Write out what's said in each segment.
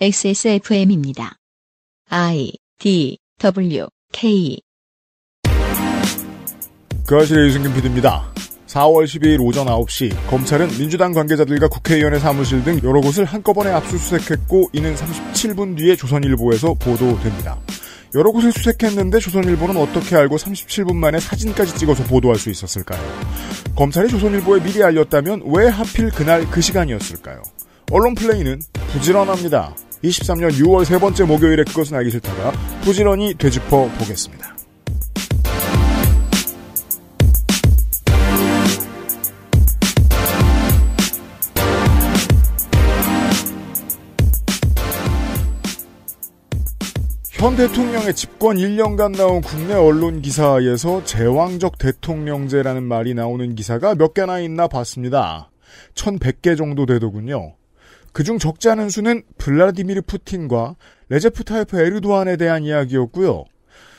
XSFM입니다. I D W K 그 아실의 유승균 PD입니다. 4월 12일 오전 9시 검찰은 민주당 관계자들과 국회의원의 사무실 등 여러 곳을 한꺼번에 압수수색했고 이는 37분 뒤에 조선일보에서 보도됩니다. 여러 곳을 수색했는데 조선일보는 어떻게 알고 37분 만에 사진까지 찍어서 보도할 수 있었을까요? 검찰이 조선일보에 미리 알렸다면 왜 하필 그날 그 시간이었을까요? 언론 플레이는 부지런합니다. 23년 6월 세 번째 목요일에 그것은 알기 싫다가 부지런히 되짚어 보겠습니다. 현 대통령의 집권 1년간 나온 국내 언론 기사에서 제왕적 대통령제라는 말이 나오는 기사가 몇 개나 있나 봤습니다. 1100개 정도 되더군요. 그중 적지 않은 수는 블라디미르 푸틴과 레제프 타이프 에르도안에 대한 이야기였고요.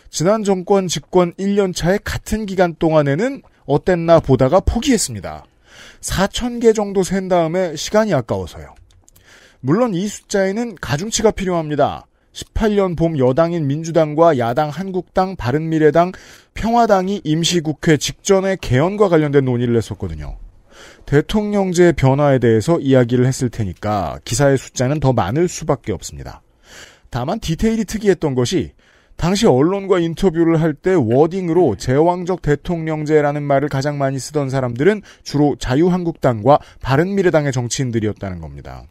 지난 정권 집권 1년차의 같은 기간 동안에는 어땠나 보다가 포기했습니다. 4천개 정도 센 다음에 시간이 아까워서요. 물론 이 숫자에는 가중치가 필요합니다. 18년 봄 여당인 민주당과 야당 한국당, 바른미래당, 평화당이 임시국회 직전에 개헌과 관련된 논의를 했었거든요. 대통령제 변화에 대해서 이야기를 했을 테니까 기사의 숫자는 더 많을 수밖에 없습니다. 다만 디테일이 특이했던 것이 당시 언론과 인터뷰를 할 때 워딩으로 제왕적 대통령제라는 말을 가장 많이 쓰던 사람들은 주로 자유한국당과 바른미래당의 정치인들이었다는 겁니다.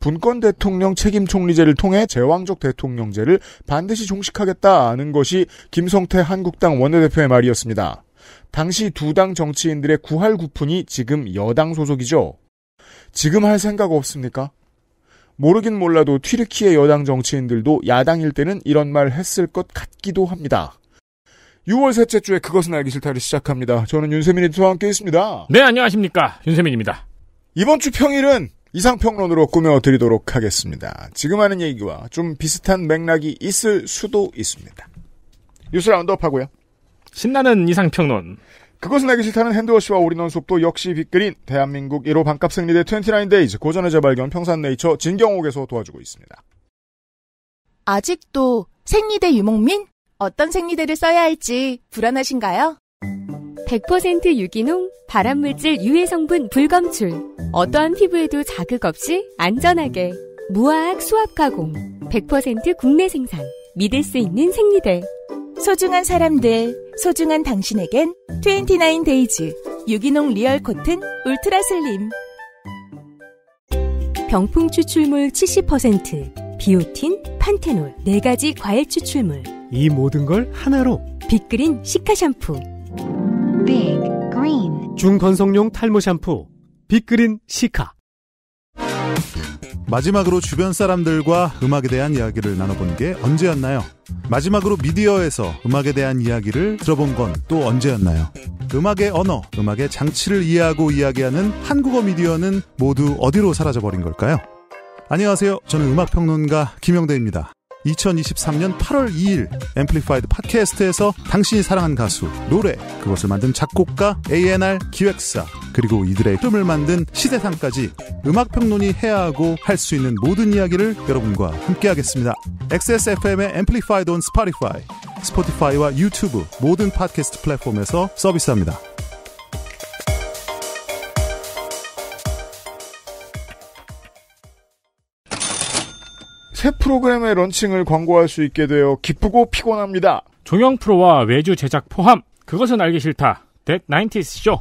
분권 대통령 책임 총리제를 통해 제왕적 대통령제를 반드시 종식하겠다는 것이 김성태 한국당 원내대표의 말이었습니다. 당시 두 당 정치인들의 구할구푼이 지금 여당 소속이죠. 지금 할 생각 없습니까? 모르긴 몰라도 튀르키의 여당 정치인들도 야당일 때는 이런 말 했을 것 같기도 합니다. 6월 셋째 주에 그것은 알기 싫다를 시작합니다. 저는 윤세민 이디터와 함께 있습니다. 네, 안녕하십니까. 윤세민입니다. 이번 주 평일은 이상평론으로 꾸며드리도록 하겠습니다. 지금 하는 얘기와 좀 비슷한 맥락이 있을 수도 있습니다. 뉴스 라운드업 하고요. 신나는 이상평론. 그것은 알기 싫다는 핸드워시와 올인원 속도 역시 빅그린 대한민국 1호 반값 승리대 29데이즈 고전의 재발견 평산네이처 진경옥에서 도와주고 있습니다. 아직도 생리대 유목민? 어떤 생리대를 써야 할지 불안하신가요? 100% 유기농, 발암물질 유해 성분 불검출. 어떠한 피부에도 자극 없이 안전하게 무화학 수압 가공. 100% 국내 생산. 믿을 수 있는 생리대. 소중한 사람들 소중한 당신에겐 29데이즈 유기농 리얼 코튼 울트라 슬림 병풍 추출물 70% 비오틴, 판테놀 4가지 과일 추출물 이 모든 걸 하나로 빅그린 시카 샴푸 빅그린 중건성용 탈모 샴푸 빅그린 시카 마지막으로 주변 사람들과 음악에 대한 이야기를 나눠본 게 언제였나요? 마지막으로 미디어에서 음악에 대한 이야기를 들어본 건 또 언제였나요? 음악의 언어, 음악의 장치를 이해하고 이야기하는 한국어 미디어는 모두 어디로 사라져버린 걸까요? 안녕하세요. 저는 음악평론가 김영대입니다. 2023년 8월 2일 앰플리파이드 팟캐스트에서 당신이 사랑한 가수, 노래, 그것을 만든 작곡가, A&R n 기획사, 그리고 이들의 이름을 만든 시대상까지 음악평론이 해야 하고 할 수 있는 모든 이야기를 여러분과 함께하겠습니다. XSFM의 앰플리파이드 온 스파티파이, 스포티파이와 유튜브 모든 팟캐스트 플랫폼에서 서비스합니다. 새 프로그램의 런칭을 광고할 수 있게 되어 기쁘고 피곤합니다. 종영 프로와 외주 제작 포함 그것은 알기 싫다. That 90s 쇼.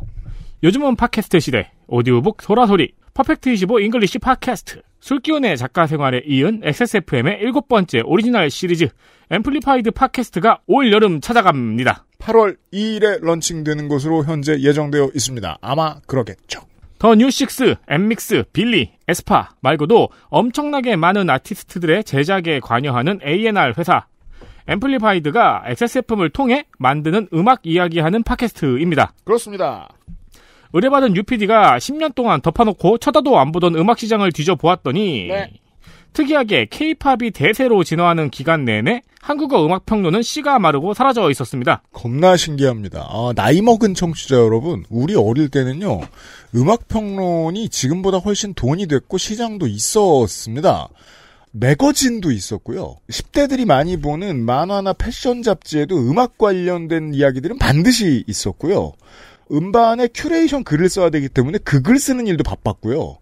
요즘은 팟캐스트 시대. 오디오북 소라소리. 퍼펙트25 잉글리시 팟캐스트. 술기운의 작가 생활에 이은 XSFM의 일곱 번째 오리지널 시리즈 앰플리파이드 팟캐스트가 올 여름 찾아갑니다. 8월 2일에 런칭되는 것으로 현재 예정되어 있습니다. 아마 그러겠죠. 더 뉴식스, 엠믹스, 빌리, 에스파 말고도 엄청나게 많은 아티스트들의 제작에 관여하는 A&R 회사 앰플리파이드가 XSFM을 통해 만드는 음악 이야기하는 팟캐스트입니다. 그렇습니다. 의뢰받은 UPD가 10년 동안 덮어놓고 쳐다도 안 보던 음악 시장을 뒤져보았더니 네. 특이하게 케이팝이 대세로 진화하는 기간 내내 한국어 음악 평론은 씨가 마르고 사라져 있었습니다. 겁나 신기합니다. 아, 나이 먹은 청취자 여러분, 우리 어릴 때는요. 음악 평론이 지금보다 훨씬 돈이 됐고 시장도 있었습니다. 매거진도 있었고요. 10대들이 많이 보는 만화나 패션 잡지에도 음악 관련된 이야기들은 반드시 있었고요. 음반에 큐레이션 글을 써야 되기 때문에 그글 쓰는 일도 바빴고요.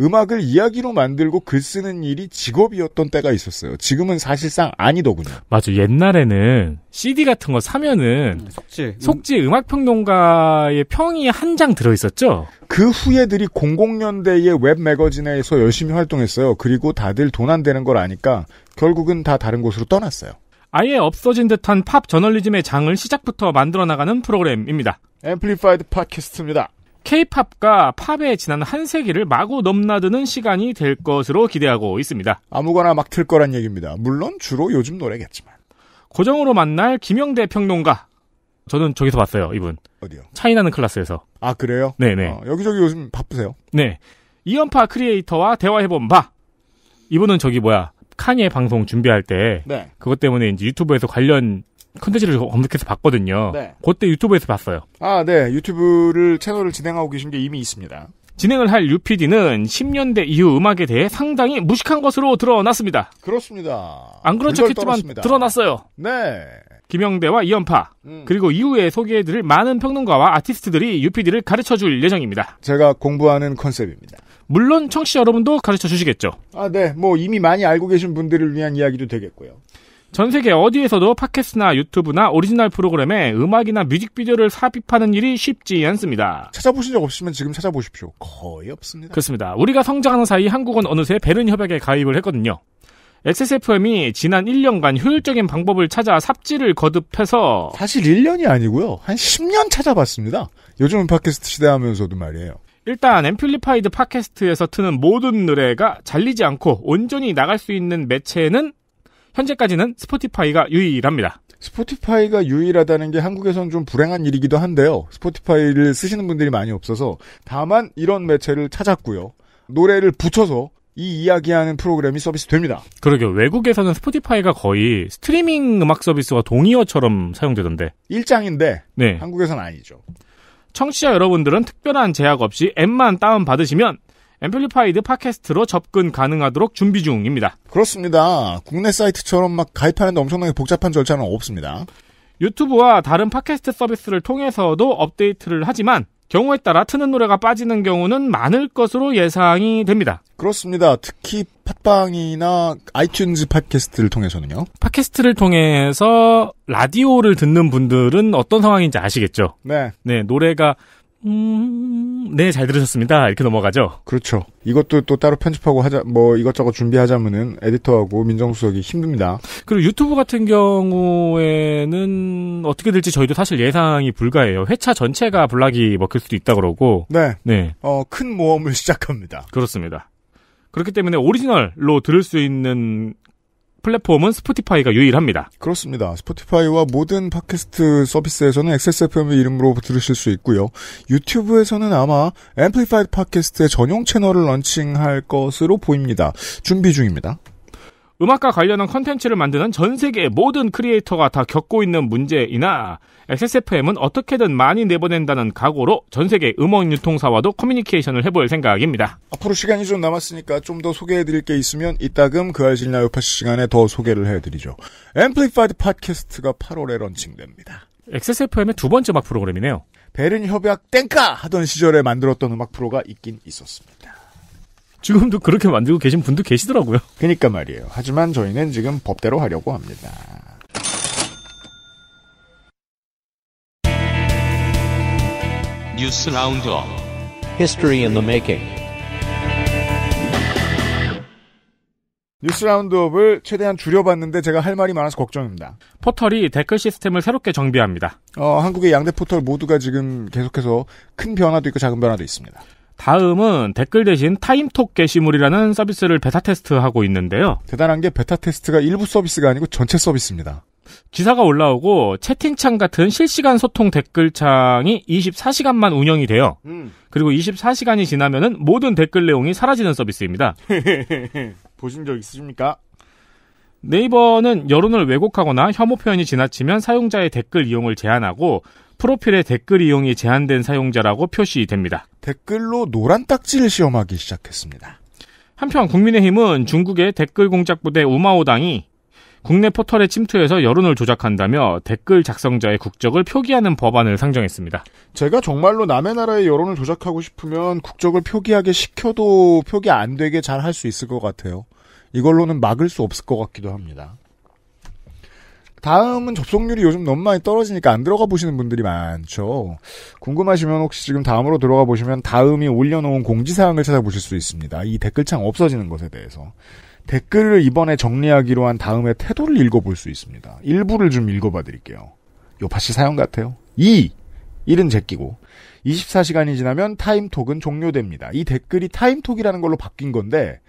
음악을 이야기로 만들고 글 쓰는 일이 직업이었던 때가 있었어요. 지금은 사실상 아니더군요. 맞아. 옛날에는 CD 같은 거 사면은 음, 속지 음. 속지 음악 평론가의 평이 한 장 들어 있었죠. 그 후예들이 00년대의 웹 매거진에서 열심히 활동했어요. 그리고 다들 돈 안 되는 걸 아니까 결국은 다 다른 곳으로 떠났어요. 아예 없어진 듯한 팝 저널리즘의 장을 시작부터 만들어 나가는 프로그램입니다. 앰플리파이드 팟캐스트입니다. 케이팝과 팝에 지난 한 세기를 마구 넘나드는 시간이 될 것으로 기대하고 있습니다. 아무거나 막 틀 거란 얘기입니다. 물론 주로 요즘 노래겠지만. 고정으로 만날 김영대 평론가. 저는 저기서 봤어요, 이분. 어디요? 차이나는 클라스에서. 아, 그래요? 네네. 어, 네. 아, 여기저기 요즘 바쁘세요? 네. 이연파 크리에이터와 대화해본 바. 이분은 저기 뭐야. 칸니의 방송 준비할 때. 네. 그것 때문에 이제 유튜브에서 관련 컨텐츠를 검색해서 봤거든요. 네. 그때 유튜브에서 봤어요. 아, 네. 유튜브를 채널을 진행하고 계신 게 이미 있습니다. 진행을 할 UPD는 10년대 이후 음악에 대해 상당히 무식한 것으로 드러났습니다. 그렇습니다. 안 그런 척했지만 드러났어요. 네. 김영대와 이연파 음. 그리고 이후에 소개해드릴 많은 평론가와 아티스트들이 UPD를 가르쳐줄 예정입니다. 제가 공부하는 컨셉입니다. 물론 청취자 여러분도 가르쳐 주시겠죠. 아, 네. 뭐 이미 많이 알고 계신 분들을 위한 이야기도 되겠고요. 전 세계 어디에서도 팟캐스트나 유튜브나 오리지널 프로그램에 음악이나 뮤직비디오를 삽입하는 일이 쉽지 않습니다. 찾아보신 적 없으면 지금 찾아보십시오. 거의 없습니다. 그렇습니다. 우리가 성장하는 사이 한국은 어느새 베른 협약에 가입을 했거든요. XSFM이 지난 1년간 효율적인 방법을 찾아 삽질을 거듭해서 사실 1년이 아니고요. 한 10년 찾아봤습니다. 요즘은 팟캐스트 시대 하면서도 말이에요. 일단 앰플리파이드 팟캐스트에서 트는 모든 노래가 잘리지 않고 온전히 나갈 수 있는 매체는 현재까지는 스포티파이가 유일합니다. 스포티파이가 유일하다는 게 한국에선 좀 불행한 일이기도 한데요. 스포티파이를 쓰시는 분들이 많이 없어서 다만 이런 매체를 찾았고요. 노래를 붙여서 이 이야기하는 프로그램이 서비스됩니다. 그러게요. 외국에서는 스포티파이가 거의 스트리밍 음악 서비스와 동의어처럼 사용되던데. 일장인데 네. 한국에선 아니죠. 청취자 여러분들은 특별한 제약 없이 앱만 다운 받으시면 앰플리파이드 팟캐스트로 접근 가능하도록 준비 중입니다. 그렇습니다. 국내 사이트처럼 막 가입하는데 엄청나게 복잡한 절차는 없습니다. 유튜브와 다른 팟캐스트 서비스를 통해서도 업데이트를 하지만 경우에 따라 트는 노래가 빠지는 경우는 많을 것으로 예상이 됩니다. 그렇습니다. 특히 팟빵이나 아이튠즈 팟캐스트를 통해서는요. 팟캐스트를 통해서 라디오를 듣는 분들은 어떤 상황인지 아시겠죠? 네. 네, 노래가 음, 네, 잘 들으셨습니다. 이렇게 넘어가죠. 그렇죠. 이것도 또 따로 편집하고 하자, 뭐 이것저것 준비하자면은 에디터하고 민정수석이 힘듭니다. 그리고 유튜브 같은 경우에는 어떻게 될지 저희도 사실 예상이 불가해요. 회차 전체가 블락이 먹힐 수도 있다 그러고. 네. 네. 어, 큰 모험을 시작합니다. 그렇습니다. 그렇기 때문에 오리지널로 들을 수 있는 플랫폼은 스포티파이가 유일합니다. 그렇습니다. 스포티파이와 모든 팟캐스트 서비스에서는 XSFM의 이름으로 들으실 수 있고요. 유튜브에서는 아마 앰플리파이드 팟캐스트의 전용 채널을 런칭할 것으로 보입니다. 준비 중입니다. 음악과 관련한 컨텐츠를 만드는 전 세계 모든 크리에이터가 다 겪고 있는 문제이나 XSFM은 어떻게든 많이 내보낸다는 각오로 전 세계 음원 유통사와도 커뮤니케이션을 해볼 생각입니다. 앞으로 시간이 좀 남았으니까 좀 더 소개해드릴 게 있으면 이따금 그 알실나 요파 시간에 더 소개를 해드리죠. 앰플리파이드 팟캐스트가 8월에 런칭됩니다. XSFM의 두 번째 막 프로그램이네요. 베른 협약 땡까 하던 시절에 만들었던 음악 프로가 있긴 있었습니다. 지금도 그렇게 만들고 계신 분도 계시더라고요. 그니까 말이에요. 하지만 저희는 지금 법대로 하려고 합니다. 뉴스 라운드 History in the making. 뉴스 라운드업을 최대한 줄여봤는데 제가 할 말이 많아서 걱정입니다. 포털이 댓글 시스템을 새롭게 정비합니다. 어, 한국의 양대 포털 모두가 지금 계속해서 큰 변화도 있고 작은 변화도 있습니다. 다음은 댓글 대신 타임톡 게시물이라는 서비스를 베타 테스트하고 있는데요. 대단한 게 베타 테스트가 일부 서비스가 아니고 전체 서비스입니다. 기사가 올라오고 채팅창 같은 실시간 소통 댓글창이 24시간만 운영이 돼요. 음. 그리고 24시간이 지나면은 모든 댓글 내용이 사라지는 서비스입니다. 보신 적 있으십니까? 네이버는 여론을 왜곡하거나 혐오 표현이 지나치면 사용자의 댓글 이용을 제한하고 프로필에 댓글 이용이 제한된 사용자라고 표시됩니다. 댓글로 노란 딱지를 시험하기 시작했습니다. 한편 국민의힘은 중국의 댓글 공작 부대 우마오당이 국내 포털에 침투해서 여론을 조작한다며 댓글 작성자의 국적을 표기하는 법안을 상정했습니다. 제가 정말로 남의 나라의 여론을 조작하고 싶으면 국적을 표기하게 시켜도 표기 안 되게 잘 할 수 있을 것 같아요. 이걸로는 막을 수 없을 것 같기도 합니다. 다음은 접속률이 요즘 너무 많이 떨어지니까 안 들어가 보시는 분들이 많죠. 궁금하시면 혹시 지금 다음으로 들어가 보시면 다음이 올려놓은 공지사항을 찾아보실 수 있습니다. 이 댓글창 없어지는 것에 대해서. 댓글을 이번에 정리하기로 한 다음에 태도를 읽어볼 수 있습니다. 일부를 좀 읽어봐 드릴게요. 요파시 사연 같아요. 2. 1은 제끼고. 24시간이 지나면 타임톡은 종료됩니다. 이 댓글이 타임톡이라는 걸로 바뀐 건데,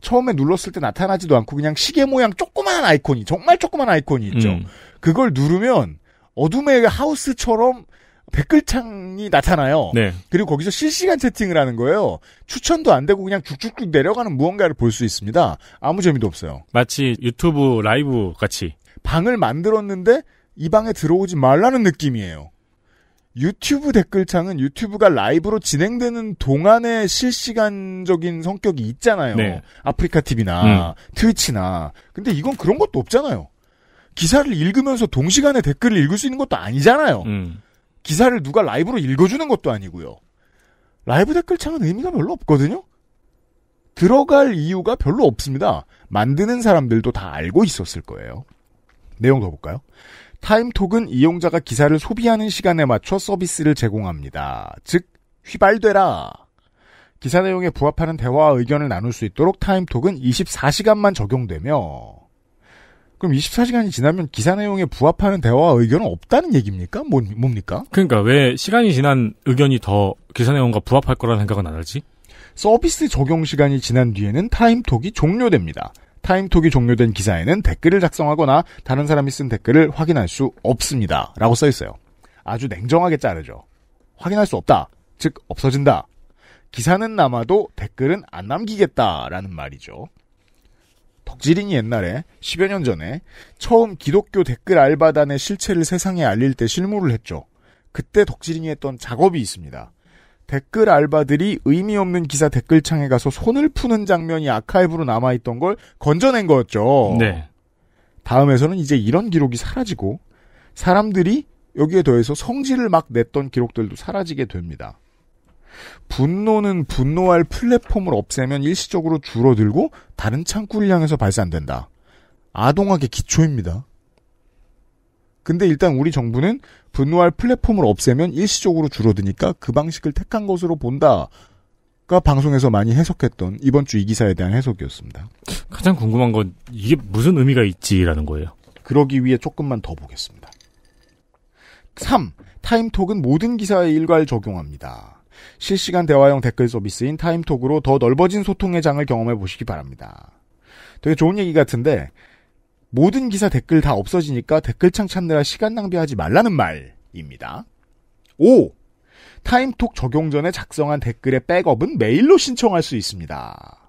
처음에 눌렀을 때 나타나지도 않고 그냥 시계 모양 조그만 한 아이콘이 정말 조그만 아이콘이 있죠. 음. 그걸 누르면 어둠의 하우스처럼 댓글창이 나타나요. 네. 그리고 거기서 실시간 채팅을 하는 거예요. 추천도 안 되고 그냥 쭉쭉쭉 내려가는 무언가를 볼 수 있습니다. 아무 재미도 없어요. 마치 유튜브 라이브 같이. 방을 만들었는데 이 방에 들어오지 말라는 느낌이에요. 유튜브 댓글창은 유튜브가 라이브로 진행되는 동안에 실시간적인 성격이 있잖아요. 네. 아프리카 TV나 음. 트위치나. 근데 이건 그런 것도 없잖아요. 기사를 읽으면서 동시간에 댓글을 읽을 수 있는 것도 아니잖아요. 음. 기사를 누가 라이브로 읽어주는 것도 아니고요. 라이브 댓글창은 의미가 별로 없거든요. 들어갈 이유가 별로 없습니다. 만드는 사람들도 다 알고 있었을 거예요. 내용 더 볼까요? 타임톡은 이용자가 기사를 소비하는 시간에 맞춰 서비스를 제공합니다. 즉, 휘발되라! 기사 내용에 부합하는 대화와 의견을 나눌 수 있도록 타임톡은 24시간만 적용되며, 그럼 24시간이 지나면 기사 내용에 부합하는 대화와 의견은 없다는 얘기입니까? 뭐, 뭡니까? 그러니까 왜 시간이 지난 의견이 더 기사 내용과 부합할 거라는 생각은 안 하지? 서비스 적용 시간이 지난 뒤에는 타임톡이 종료됩니다. 타임톡이 종료된 기사에는 댓글을 작성하거나 다른 사람이 쓴 댓글을 확인할 수 없습니다. 라고 써 있어요. 아주 냉정하게 자르죠. 확인할 수 없다. 즉, 없어진다. 기사는 남아도 댓글은 안 남기겠다라는 말이죠. 덕질인이 옛날에 10여 년 전에 처음 기독교 댓글 알바단의 실체를 세상에 알릴 때 실무를 했죠. 그때 덕질인이 했던 작업이 있습니다. 댓글 알바들이 의미 없는 기사 댓글창에 가서 손을 푸는 장면이 아카이브로 남아있던 걸 건져낸 거였죠. 네. 다음에서는 이제 이런 기록이 사라지고 사람들이 여기에 더해서 성질을 막 냈던 기록들도 사라지게 됩니다. 분노는 분노할 플랫폼을 없애면 일시적으로 줄어들고 다른 창구를 향해서 발산된다. 아동학의 기초입니다. 근데 일단 우리 정부는 분노할 플랫폼을 없애면 일시적으로 줄어드니까 그 방식을 택한 것으로 본다. 가 방송에서 많이 해석했던 이번 주 이 기사에 대한 해석이었습니다. 가장 궁금한 건 이게 무슨 의미가 있지라는 거예요. 그러기 위해 조금만 더 보겠습니다. 3. 타임톡은 모든 기사에 일괄 적용합니다. 실시간 대화형 댓글 서비스인 타임톡으로 더 넓어진 소통의 장을 경험해 보시기 바랍니다. 되게 좋은 얘기 같은데 모든 기사 댓글 다 없어지니까 댓글창 찾느라 시간 낭비하지 말라는 말입니다. 5. 타임톡 적용 전에 작성한 댓글의 백업은 메일로 신청할 수 있습니다.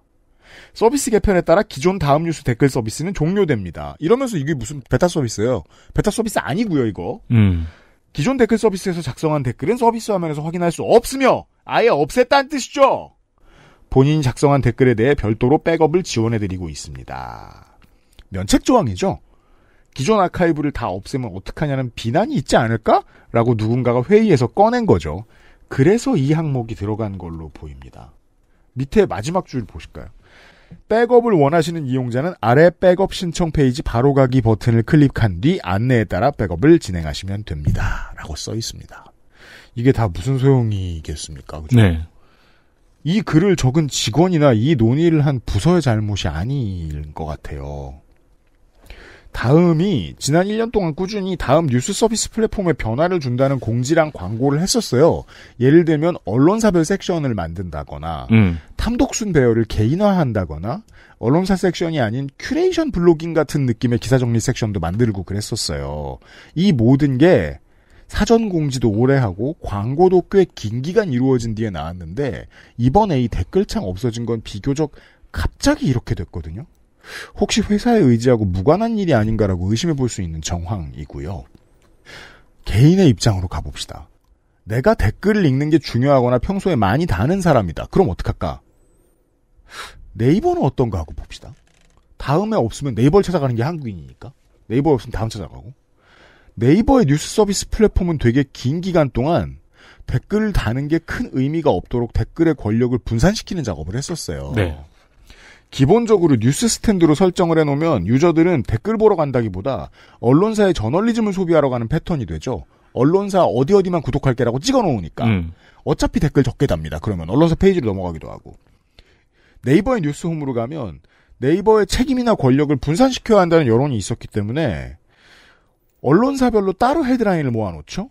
서비스 개편에 따라 기존 다음 뉴스 댓글 서비스는 종료됩니다. 이러면서 이게 무슨 베타 서비스예요? 베타 서비스 아니고요, 이거. 음. 기존 댓글 서비스에서 작성한 댓글은 서비스 화면에서 확인할 수 없으며 아예 없앴다는 뜻이죠. 본인이 작성한 댓글에 대해 별도로 백업을 지원해드리고 있습니다. 면책 조항이죠. 기존 아카이브를 다 없애면 어떡하냐는 비난이 있지 않을까라고 누군가가 회의에서 꺼낸 거죠. 그래서 이 항목이 들어간 걸로 보입니다. 밑에 마지막 줄 보실까요? 백업을 원하시는 이용자는 아래 백업 신청 페이지 바로가기 버튼을 클릭한 뒤 안내에 따라 백업을 진행하시면 됩니다. 라고 써 있습니다. 이게 다 무슨 소용이겠습니까? 그죠? 네. 이 글을 적은 직원이나 이 논의를 한 부서의 잘못이 아닌 것 같아요. 다음이 지난 1년 동안 꾸준히 다음 뉴스 서비스 플랫폼에 변화를 준다는 공지랑 광고를 했었어요. 예를 들면 언론사별 섹션을 만든다거나 음. 탐독순 배열을 개인화한다거나 언론사 섹션이 아닌 큐레이션 블로깅 같은 느낌의 기사 정리 섹션도 만들고 그랬었어요. 이 모든 게 사전 공지도 오래 하고 광고도 꽤 긴 기간 이루어진 뒤에 나왔는데 이번에 이 댓글창 없어진 건 비교적 갑자기 이렇게 됐거든요. 혹시 회사에 의지하고 무관한 일이 아닌가라고 의심해 볼 수 있는 정황이고요. 개인의 입장으로 가봅시다. 내가 댓글을 읽는 게 중요하거나 평소에 많이 다는 사람이다. 그럼 어떡할까? 네이버는 어떤가 하고 봅시다. 다음에 없으면 네이버를 찾아가는 게 한국인이니까. 네이버 없으면 다음 찾아가고. 네이버의 뉴스 서비스 플랫폼은 되게 긴 기간 동안 댓글을 다는 게 큰 의미가 없도록 댓글의 권력을 분산시키는 작업을 했었어요. 네. 기본적으로 뉴스 스탠드로 설정을 해놓으면 유저들은 댓글 보러 간다기보다 언론사의 저널리즘을 소비하러 가는 패턴이 되죠. 언론사 어디 어디만 구독할게라고 찍어놓으니까 음. 어차피 댓글 적게 답니다. 그러면 언론사 페이지로 넘어가기도 하고 네이버의 뉴스홈으로 가면 네이버의 책임이나 권력을 분산시켜야 한다는 여론이 있었기 때문에 언론사별로 따로 헤드라인을 모아놓죠.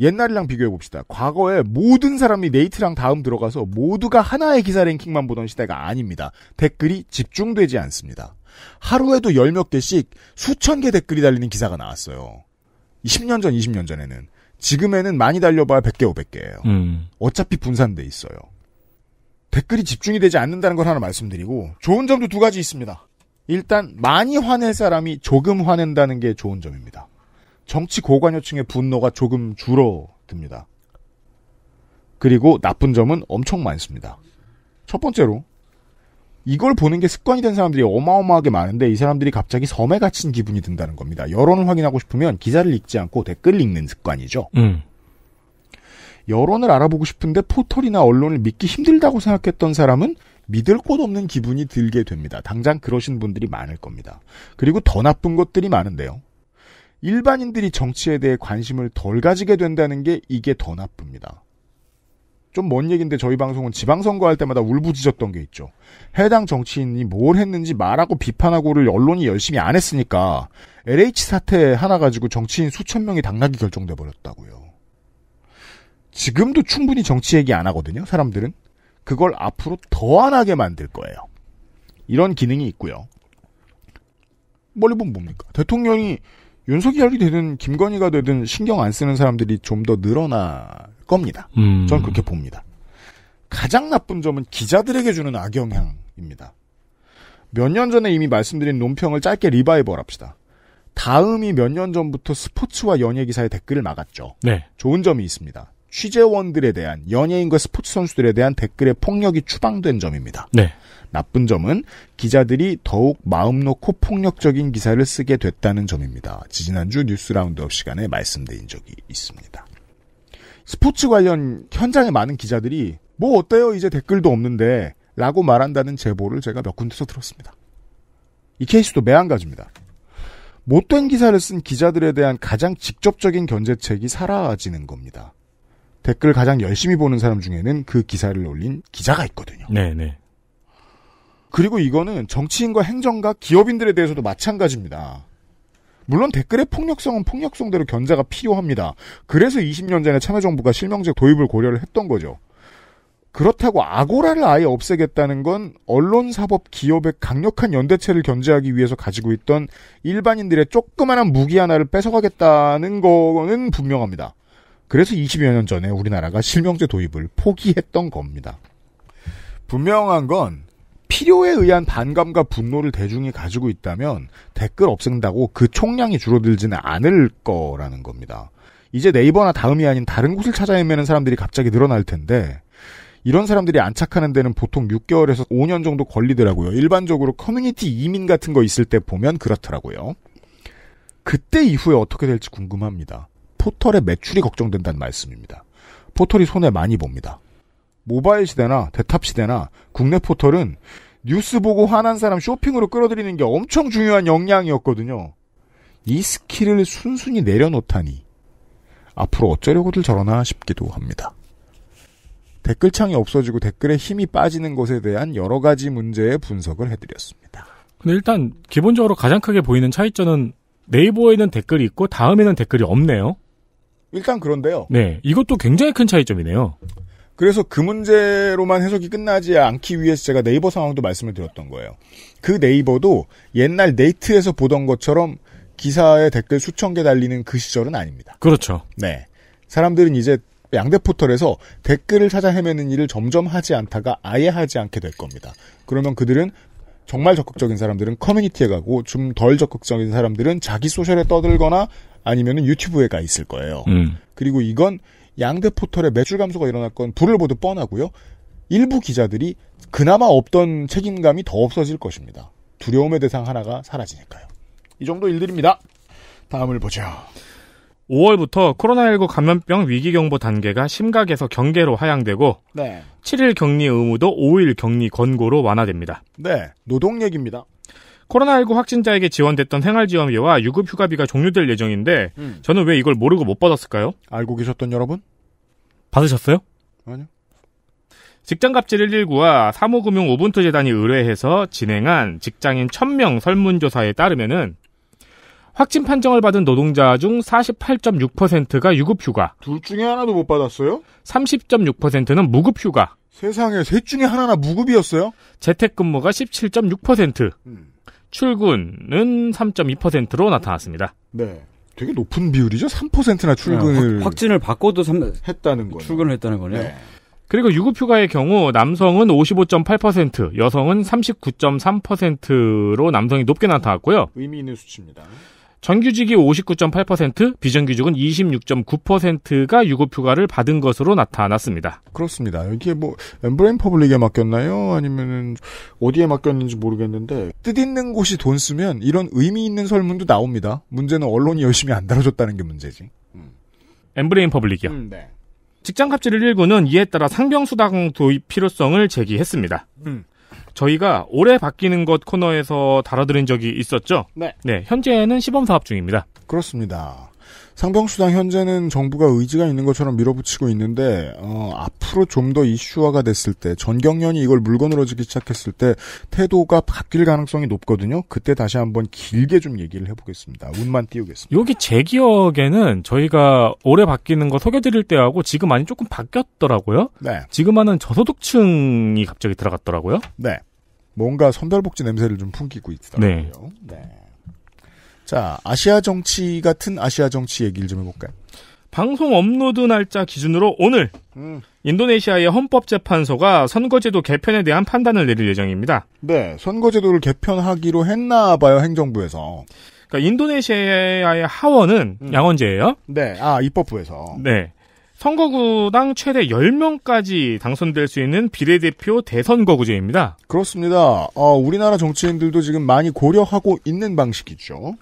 옛날이랑 비교해 봅시다. 과거에 모든 사람이 네이트랑 다음 들어가서 모두가 하나의 기사 랭킹만 보던 시대가 아닙니다. 댓글이 집중되지 않습니다. 하루에도 열 몇 개씩 수천 개 댓글이 달리는 기사가 나왔어요. 10년 전, 20년 전에는. 지금에는 많이 달려봐야 100개, 500개예요. 음. 어차피 분산돼 있어요. 댓글이 집중이 되지 않는다는 걸 하나 말씀드리고 좋은 점도 두 가지 있습니다. 일단 많이 화낼 사람이 조금 화낸다는 게 좋은 점입니다. 정치 고관여층의 분노가 조금 줄어듭니다. 그리고 나쁜 점은 엄청 많습니다. 첫 번째로 이걸 보는 게 습관이 된 사람들이 어마어마하게 많은데 이 사람들이 갑자기 섬에 갇힌 기분이 든다는 겁니다. 여론을 확인하고 싶으면 기사를 읽지 않고 댓글 읽는 습관이죠. 음. 여론을 알아보고 싶은데 포털이나 언론을 믿기 힘들다고 생각했던 사람은 믿을 곳 없는 기분이 들게 됩니다. 당장 그러신 분들이 많을 겁니다. 그리고 더 나쁜 것들이 많은데요. 일반인들이 정치에 대해 관심을 덜 가지게 된다는 게 이게 더 나쁩니다. 좀 먼 얘기인데 저희 방송은 지방선거 할 때마다 울부짖었던 게 있죠. 해당 정치인이 뭘 했는지 말하고 비판하고를 언론이 열심히 안 했으니까 LH 사태 하나 가지고 정치인 수천 명이 당락이 결정돼 버렸다고요. 지금도 충분히 정치 얘기 안 하거든요. 사람들은 그걸 앞으로 더 안 하게 만들 거예요. 이런 기능이 있고요. 멀리 보면 뭡니까? 대통령이 윤석열이 되든 김건희가 되든 신경 안 쓰는 사람들이 좀 더 늘어날 겁니다. 음. 전 그렇게 봅니다. 가장 나쁜 점은 기자들에게 주는 악영향입니다. 몇 년 전에 이미 말씀드린 논평을 짧게 리바이벌 합시다. 다음이 몇 년 전부터 스포츠와 연예 기사의 댓글을 막았죠. 네. 좋은 점이 있습니다. 취재원들에 대한 연예인과 스포츠 선수들에 대한 댓글의 폭력이 추방된 점입니다. 네. 나쁜 점은 기자들이 더욱 마음 놓고 폭력적인 기사를 쓰게 됐다는 점입니다. 지난주 뉴스 라운드업 시간에 말씀드린 적이 있습니다. 스포츠 관련 현장에 많은 기자들이 뭐 어때요? 이제 댓글도 없는데 라고 말한다는 제보를 제가 몇 군데서 들었습니다. 이 케이스도 매한가지입니다. 못된 기사를 쓴 기자들에 대한 가장 직접적인 견제책이 사라지는 겁니다. 댓글 가장 열심히 보는 사람 중에는 그 기사를 올린 기자가 있거든요. 네네. 네. 그리고 이거는 정치인과 행정가, 기업인들에 대해서도 마찬가지입니다. 물론 댓글의 폭력성은 폭력성대로 견제가 필요합니다. 그래서 20년 전에 참여정부가 실명제 도입을 고려를 했던 거죠. 그렇다고 아고라를 아예 없애겠다는 건 언론사법 기업의 강력한 연대체를 견제하기 위해서 가지고 있던 일반인들의 조그마한 무기 하나를 뺏어가겠다는 거는 분명합니다. 그래서 20여 년 전에 우리나라가 실명제 도입을 포기했던 겁니다. 분명한 건 필요에 의한 반감과 분노를 대중이 가지고 있다면 댓글 없앤다고 그 총량이 줄어들지는 않을 거라는 겁니다. 이제 네이버나 다음이 아닌 다른 곳을 찾아 헤매는 사람들이 갑자기 늘어날 텐데 이런 사람들이 안착하는 데는 보통 6개월에서 5년 정도 걸리더라고요. 일반적으로 커뮤니티 이민 같은 거 있을 때 보면 그렇더라고요. 그때 이후에 어떻게 될지 궁금합니다. 포털의 매출이 걱정된다는 말씀입니다. 포털이 손해 많이 봅니다. 모바일 시대나 대탑 시대나 국내 포털은 뉴스 보고 화난 사람 쇼핑으로 끌어들이는 게 엄청 중요한 역량이었거든요. 이 스킬을 순순히 내려놓다니 앞으로 어쩌려고들 저러나 싶기도 합니다. 댓글창이 없어지고 댓글에 힘이 빠지는 것에 대한 여러 가지 문제의 분석을 해드렸습니다. 근데 일단 기본적으로 가장 크게 보이는 차이점은 네이버에는 댓글이 있고 다음에는 댓글이 없네요. 일단 그런데요. 네, 이것도 굉장히 큰 차이점이네요. 그래서 그 문제로만 해석이 끝나지 않기 위해서 제가 네이버 상황도 말씀을 드렸던 거예요. 그 네이버도 옛날 네이트에서 보던 것처럼 기사에 댓글 수천 개 달리는 그 시절은 아닙니다. 그렇죠. 네. 사람들은 이제 양대 포털에서 댓글을 찾아 헤매는 일을 점점 하지 않다가 아예 하지 않게 될 겁니다. 그러면 그들은 정말 적극적인 사람들은 커뮤니티에 가고 좀 덜 적극적인 사람들은 자기 소셜에 떠들거나 아니면 유튜브에 가 있을 거예요. 음. 그리고 이건 양대 포털에 매출 감소가 일어날건 불을 보듯 뻔하고요. 일부 기자들이 그나마 없던 책임감이 더 없어질 것입니다. 두려움의 대상 하나가 사라지니까요. 이 정도 일들입니다. 다음을 보죠. 5월부터 코로나19 감염병 위기경보 단계가 심각해서 경계로 하향되고 네. 7일 격리 의무도 5일 격리 권고로 완화됩니다. 네, 노동 얘기입니다. 코로나19 확진자에게 지원됐던 생활지원비와 유급휴가비가 종료될 예정인데 음. 저는 왜 이걸 모르고 못 받았을까요? 알고 계셨던 여러분? 받으셨어요? 아니요. 직장갑질 119와 사모금융 오분트 재단이 의뢰해서 진행한 직장인 1000명 설문조사에 따르면은 확진 판정을 받은 노동자 중 48.6%가 유급휴가. 둘 중에 하나도 못 받았어요? 30.6%는 무급휴가. 세상에 셋 중에 하나나 무급이었어요? 재택근무가 17.6%. 음. 출근은 3.2%로 나타났습니다. 네. 되게 높은 비율이죠. 3%나 출근을 확, 진을 받고도 3, 했다는 거 출근을 했다는 거네 네. 그리고 유급휴가의 경우 남성은 55.8%, 여성은 39.3%로 남성이 높게 나타났고요. 의미 있는 수치입니다. 정규직이 59.8%, 비정규직은 26.9%가 유급휴가를 받은 것으로 나타났습니다. 그렇습니다. 이게 뭐 엠브레인 퍼블릭에 맡겼나요? 아니면 어디에 맡겼는지 모르겠는데 뜻 있는 곳이 돈 쓰면 이런 의미 있는 설문도 나옵니다. 문제는 언론이 열심히 안 다뤄줬다는 게 문제지. 음. 엠브레인 퍼블릭이요. 음, 네. 직장 갑질 을일구는 이에 따라 상병수당 도입 필요성을 제기했습니다. 음. 저희가 올해 바뀌는 것 코너에서 다뤄드린 적이 있었죠? 네. 네, 현재는 시범 사업 중입니다. 그렇습니다. 상병수당 현재는 정부가 의지가 있는 것처럼 밀어붙이고 있는데 어, 앞으로 좀 더 이슈화가 됐을 때 전경련이 이걸 물건으로 지기 시작했을 때 태도가 바뀔 가능성이 높거든요. 그때 다시 한번 길게 좀 얘기를 해보겠습니다. 운만 띄우겠습니다. 여기 제 기억에는 저희가 올해 바뀌는 거 소개드릴 때하고 지금 많이 조금 바뀌었더라고요. 네. 지금하는 저소득층이 갑자기 들어갔더라고요. 네. 뭔가 선별복지 냄새를 좀 풍기고 있더라고요. 네. 네. 자, 아시아 정치 같은 아시아 정치 얘기를 좀 해볼까요? 방송 업로드 날짜 기준으로 오늘 음. 인도네시아의 헌법재판소가 선거제도 개편에 대한 판단을 내릴 예정입니다. 네, 선거제도를 개편하기로 했나 봐요 행정부에서. 그러니까 인도네시아의 하원은 음. 양원제예요. 네, 아 입법부에서. 네. 선거구당 최대 10명까지 당선될 수 있는 비례대표 대선거구제입니다. 그렇습니다. 어, 우리나라 정치인들도 지금 많이 고려하고 있는 방식이죠.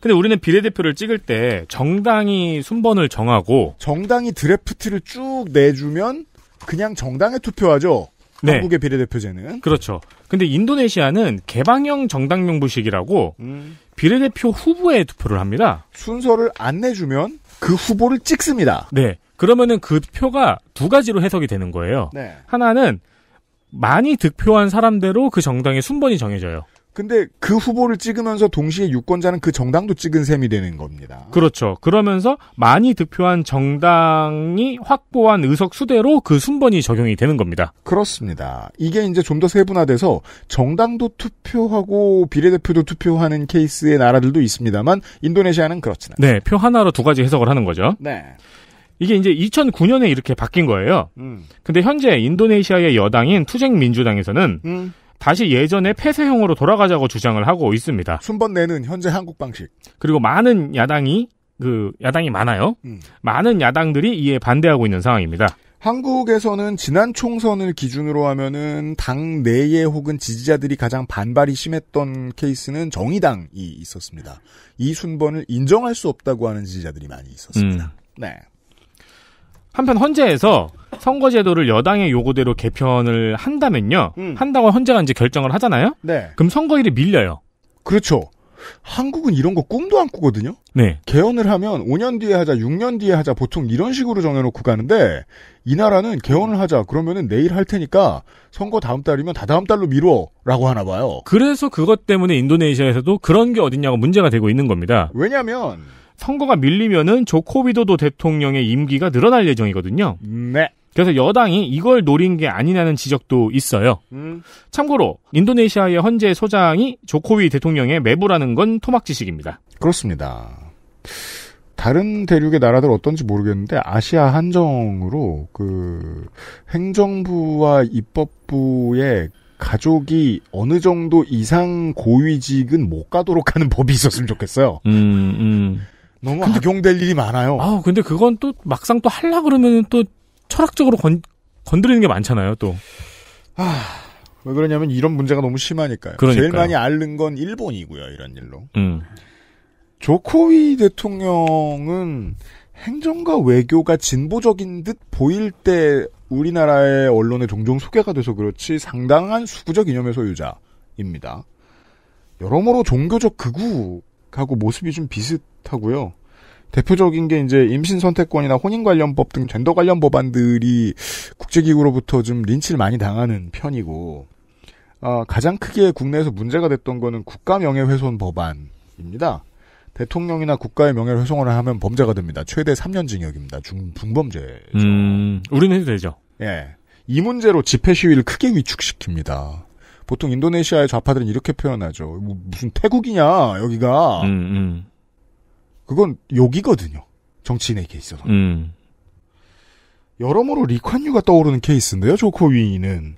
근데 우리는 비례대표를 찍을 때 정당이 순번을 정하고 정당이 드래프트를 쭉 내주면 그냥 정당에 투표하죠. 네. 한국의 비례대표제는 그렇죠. 근데 인도네시아는 개방형 정당 명부식이라고 음. 비례대표 후보에 투표를 합니다. 순서를 안 내주면 그 후보를 찍습니다. 네. 그러면은 그 표가 두 가지로 해석이 되는 거예요. 네. 하나는 많이 득표한 사람대로 그 정당의 순번이 정해져요. 근데 그 후보를 찍으면서 동시에 유권자는 그 정당도 찍은 셈이 되는 겁니다. 그렇죠. 그러면서 많이 득표한 정당이 확보한 의석 수대로 그 순번이 적용이 되는 겁니다. 그렇습니다. 이게 이제 좀 더 세분화돼서 정당도 투표하고 비례대표도 투표하는 케이스의 나라들도 있습니다만 인도네시아는 그렇지 네, 않아요. 네, 표 하나로 두 가지 해석을 하는 거죠. 네. 이게 이제 2009년에 이렇게 바뀐 거예요. 음. 근데 현재 인도네시아의 여당인 투쟁민주당에서는 음. 다시 예전의 폐쇄형으로 돌아가자고 주장을 하고 있습니다. 순번내는 현재 한국 방식. 그리고 많은 야당이 그 야당이 많아요. 음. 많은 야당들이 이에 반대하고 있는 상황입니다. 한국에서는 지난 총선을 기준으로 하면은 당 내에 혹은 지지자들이 가장 반발이 심했던 케이스는 정의당이 있었습니다. 이 순번을 인정할 수 없다고 하는 지지자들이 많이 있었습니다. 음. 네. 한편 헌재에서 선거제도를 여당의 요구대로 개편을 한다면요. 음. 한다고 헌재가 이제 결정을 하잖아요. 네. 그럼 선거일이 밀려요. 그렇죠. 한국은 이런 거 꿈도 안 꾸거든요. 네. 개헌을 하면 5년 뒤에 하자, 6년 뒤에 하자 보통 이런 식으로 정해놓고 가는데 이 나라는 개헌을 하자 그러면은 내일 할 테니까 선거 다음 달이면 다 다음 달로 미뤄라고 하나 봐요. 그래서 그것 때문에 인도네시아에서도 그런 게 어딨냐고 문제가 되고 있는 겁니다. 왜냐하면 선거가 밀리면은 조코비도도 대통령의 임기가 늘어날 예정이거든요. 네. 그래서 여당이 이걸 노린 게 아니냐는 지적도 있어요. 음. 참고로 인도네시아의 헌재 소장이 조코비 대통령의 매부라는 건 토막 지식입니다. 그렇습니다. 다른 대륙의 나라들 어떤지 모르겠는데 아시아 한정으로 그 행정부와 입법부의 가족이 어느 정도 이상 고위직은 못 가도록 하는 법이 있었으면 좋겠어요. 음, 음. 너무 근데, 악용될 일이 많아요. 아, 근데 그건 또 막상 또 할라 그러면 또 철학적으로 건, 건드리는 게 많잖아요, 또. 아, 왜 그러냐면 이런 문제가 너무 심하니까요. 그러니까요. 제일 많이 앓는 건 일본이고요, 이런 일로. 음. 조코위 대통령은 행정과 외교가 진보적인 듯 보일 때 우리나라의 언론에 종종 소개가 돼서 그렇지 상당한 수구적 이념의 소유자입니다. 여러모로 종교적 극우 하고 모습이 좀 비슷하고요. 대표적인 게 이제 임신 선택권이나 혼인 관련법 등 젠더 관련 법안들이 국제기구로부터 좀 린치를 많이 당하는 편이고 어, 가장 크게 국내에서 문제가 됐던 거는 국가 명예훼손 법안입니다. 대통령이나 국가의 명예를 훼손을 하면 범죄가 됩니다. 최대 3년 징역입니다. 중 중범죄죠. 음, 우리는 해도 되죠. 예. 이 문제로 집회 시위를 크게 위축시킵니다. 보통 인도네시아의 좌파들은 이렇게 표현하죠. 뭐 무슨 태국이냐 여기가. 음, 음. 그건 욕이거든요. 정치인에게 있어서. 음. 여러모로 리콴유가 떠오르는 케이스인데요. 조코위은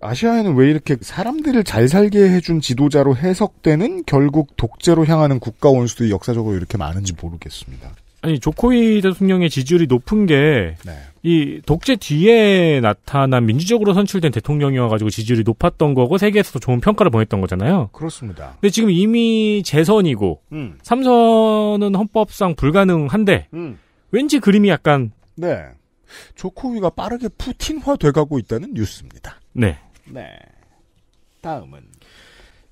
아시아에는 왜 이렇게 사람들을 잘 살게 해준 지도자로 해석되는 결국 독재로 향하는 국가 원수들이 역사적으로 이렇게 많은지 모르겠습니다. 아니 조코위 대통령의 지지율이 높은 게이 네. 독재 뒤에 나타난 민주적으로 선출된 대통령이어가지고 지지율이 높았던 거고 세계에서 도 좋은 평가를 보냈던 거잖아요. 그렇습니다. 근데 지금 이미 재선이고 음. 삼선은 헌법상 불가능한데 음. 왠지 그림이 약간 네 조코위가 빠르게 푸틴화 돼가고 있다는 뉴스입니다. 네. 네. 다음은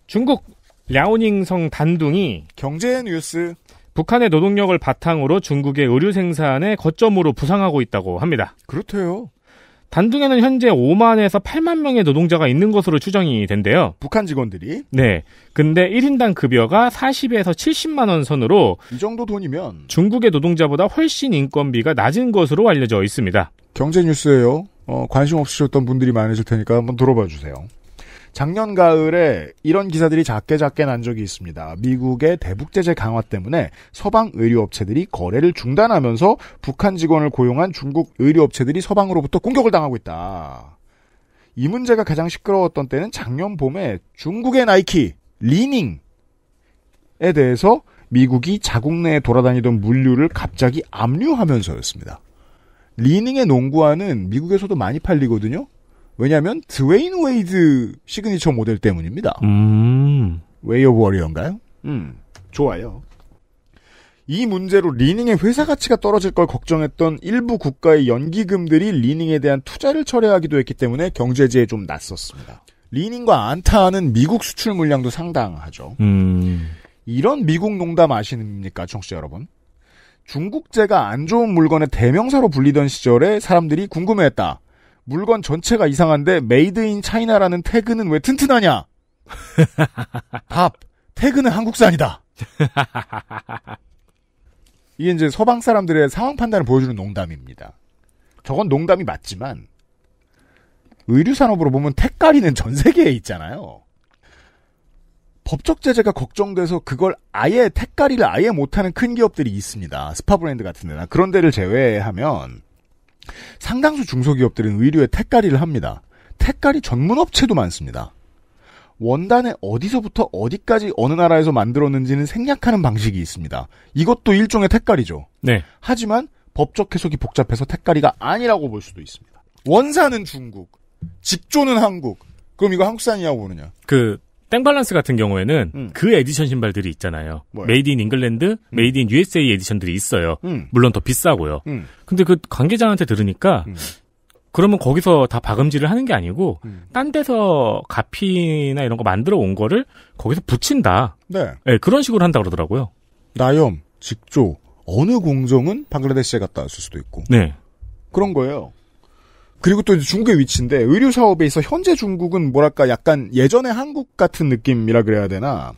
중국 랴오닝성 단둥이 경제 뉴스 북한의 노동력을 바탕으로 중국의 의류 생산에 거점으로 부상하고 있다고 합니다. 그렇대요. 단둥에는 현재 5만에서 8만 명의 노동자가 있는 것으로 추정이 된대요. 북한 직원들이? 네. 근데 1인당 급여가 40에서 70만 원 선으로 이 정도 돈이면 중국의 노동자보다 훨씬 인건비가 낮은 것으로 알려져 있습니다. 경제 뉴스예요. 어, 관심 없으셨던 분들이 많으실 테니까 한번 들어봐 주세요. 작년 가을에 이런 기사들이 작게 작게 난 적이 있습니다. 미국의 대북 제재 강화 때문에 서방 의료업체들이 거래를 중단하면서 북한 직원을 고용한 중국 의료업체들이 서방으로부터 공격을 당하고 있다. 이 문제가 가장 시끄러웠던 때는 작년 봄에 중국의 나이키, 리닝에 대해서 미국이 자국 내에 돌아다니던 물류를 갑자기 압류하면서였습니다. 리닝의 농구화는 미국에서도 많이 팔리거든요. 왜냐하면 드웨인 웨이드 시그니처 모델 때문입니다. 웨이 오브 워리어인가요? 좋아요. 이 문제로 리닝의 회사 가치가 떨어질 걸 걱정했던 일부 국가의 연기금들이 리닝에 대한 투자를 철회하기도 했기 때문에 경제지에 좀 났었습니다. 리닝과 안타는 미국 수출 물량도 상당하죠. 음. 이런 미국 농담 아십니까, 청취자 여러분? 중국제가 안 좋은 물건의 대명사로 불리던 시절에 사람들이 궁금해했다. 물건 전체가 이상한데 메이드 인 차이나라는 태그는 왜 튼튼하냐? 답. 태그는 한국산이다. 이게 이제 서방 사람들의 상황 판단을 보여주는 농담입니다. 저건 농담이 맞지만 의류 산업으로 보면 택가리는 전 세계에 있잖아요. 법적 제재가 걱정돼서 그걸 아예 택가리를 아예 못하는 큰 기업들이 있습니다. 스파 브랜드 같은 데나 그런 데를 제외하면 상당수 중소기업들은 의류에 택가리를 합니다. 택가리 전문 업체도 많습니다. 원단에 어디서부터 어디까지 어느 나라에서 만들었는지는 생략하는 방식이 있습니다. 이것도 일종의 택가리죠. 네. 하지만 법적 해석이 복잡해서 택가리가 아니라고 볼 수도 있습니다. 원산은 중국, 직조는 한국. 그럼 이거 한국산이라고 보느냐? 그 땡발란스 같은 경우에는 음. 그 에디션 신발들이 있잖아요. 메이드 인 잉글랜드, 음. 메이드 인 USA 에디션들이 있어요. 음. 물론 더 비싸고요. 음. 근데 그 관계자한테 들으니까 음. 그러면 거기서 다 박음질을 하는 게 아니고 음. 딴 데서 가피나 이런 거 만들어 온 거를 거기서 붙인다. 네. 네 그런 식으로 한다 그러더라고요. 나염, 직조 어느 공정은 방글라데시에 갔다 왔을 수도 있고. 네. 그런 거예요. 그리고 또 중국의 위치인데 의류 사업에 있어 현재 중국은 뭐랄까 약간 예전의 한국 같은 느낌이라 그래야 되나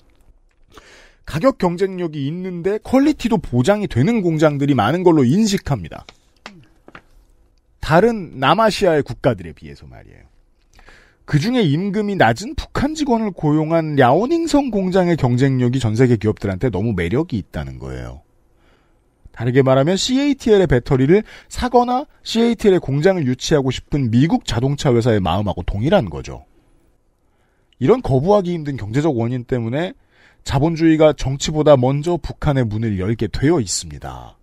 가격 경쟁력이 있는데 퀄리티도 보장이 되는 공장들이 많은 걸로 인식합니다. 다른 남아시아의 국가들에 비해서 말이에요. 그 중에 임금이 낮은 북한 직원을 고용한 랴오닝성 공장의 경쟁력이 전 세계 기업들한테 너무 매력이 있다는 거예요. 다르게 말하면 CATL의 배터리를 사거나 CATL의 공장을 유치하고 싶은 미국 자동차 회사의 마음하고 동일한 거죠. 이런 거부하기 힘든 경제적 원인 때문에 자본주의가 정치보다 먼저 북한의 문을 열게 되어 있습니다.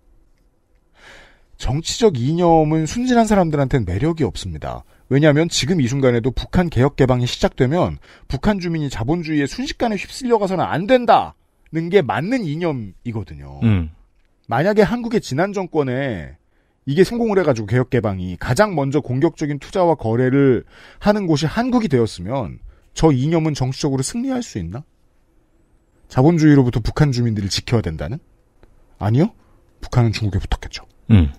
정치적 이념은 순진한 사람들한테는 매력이 없습니다. 왜냐하면 지금 이 순간에도 북한 개혁 개방이 시작되면 북한 주민이 자본주의에 순식간에 휩쓸려가서는 안 된다는 게 맞는 이념이거든요. 음. 만약에 한국의 지난 정권에 이게 성공을 해가지고 개혁개방이 가장 먼저 공격적인 투자와 거래를 하는 곳이 한국이 되었으면 저 이념은 정치적으로 승리할 수 있나? 자본주의로부터 북한 주민들을 지켜야 된다는? 아니요. 북한은 중국에 붙었겠죠. 음.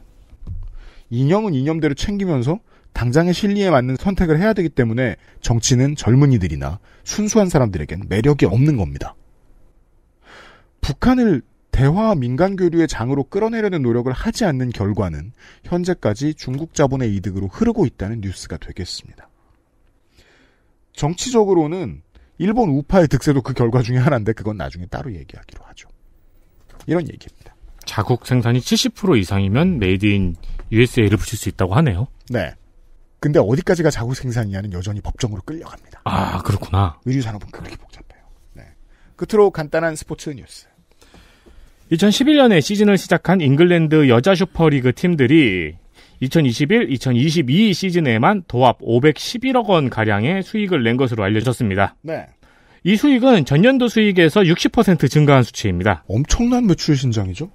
이념은 이념대로 챙기면서 당장의 실리에 맞는 선택을 해야 되기 때문에 정치는 젊은이들이나 순수한 사람들에겐 매력이 없는 겁니다. 북한을 대화 민간 교류의 장으로 끌어내려는 노력을 하지 않는 결과는 현재까지 중국 자본의 이득으로 흐르고 있다는 뉴스가 되겠습니다. 정치적으로는 일본 우파의 득세도 그 결과 중에 하나인데 그건 나중에 따로 얘기하기로 하죠. 이런 얘기입니다. 자국 생산이 70% 이상이면 메이드 인 USA를 붙일 수 있다고 하네요. 네. 근데 어디까지가 자국 생산이냐는 여전히 법정으로 끌려갑니다. 아, 그렇구나. 의류 산업은 그렇게 복잡해요. 네. 끝으로 간단한 스포츠 뉴스. 2011년에 시즌을 시작한 잉글랜드 여자 슈퍼리그 팀들이 2021, 2022 시즌에만 도합 511억 원 가량의 수익을 낸 것으로 알려졌습니다. 네. 이 수익은 전년도 수익에서 60% 증가한 수치입니다. 엄청난 매출 신장이죠?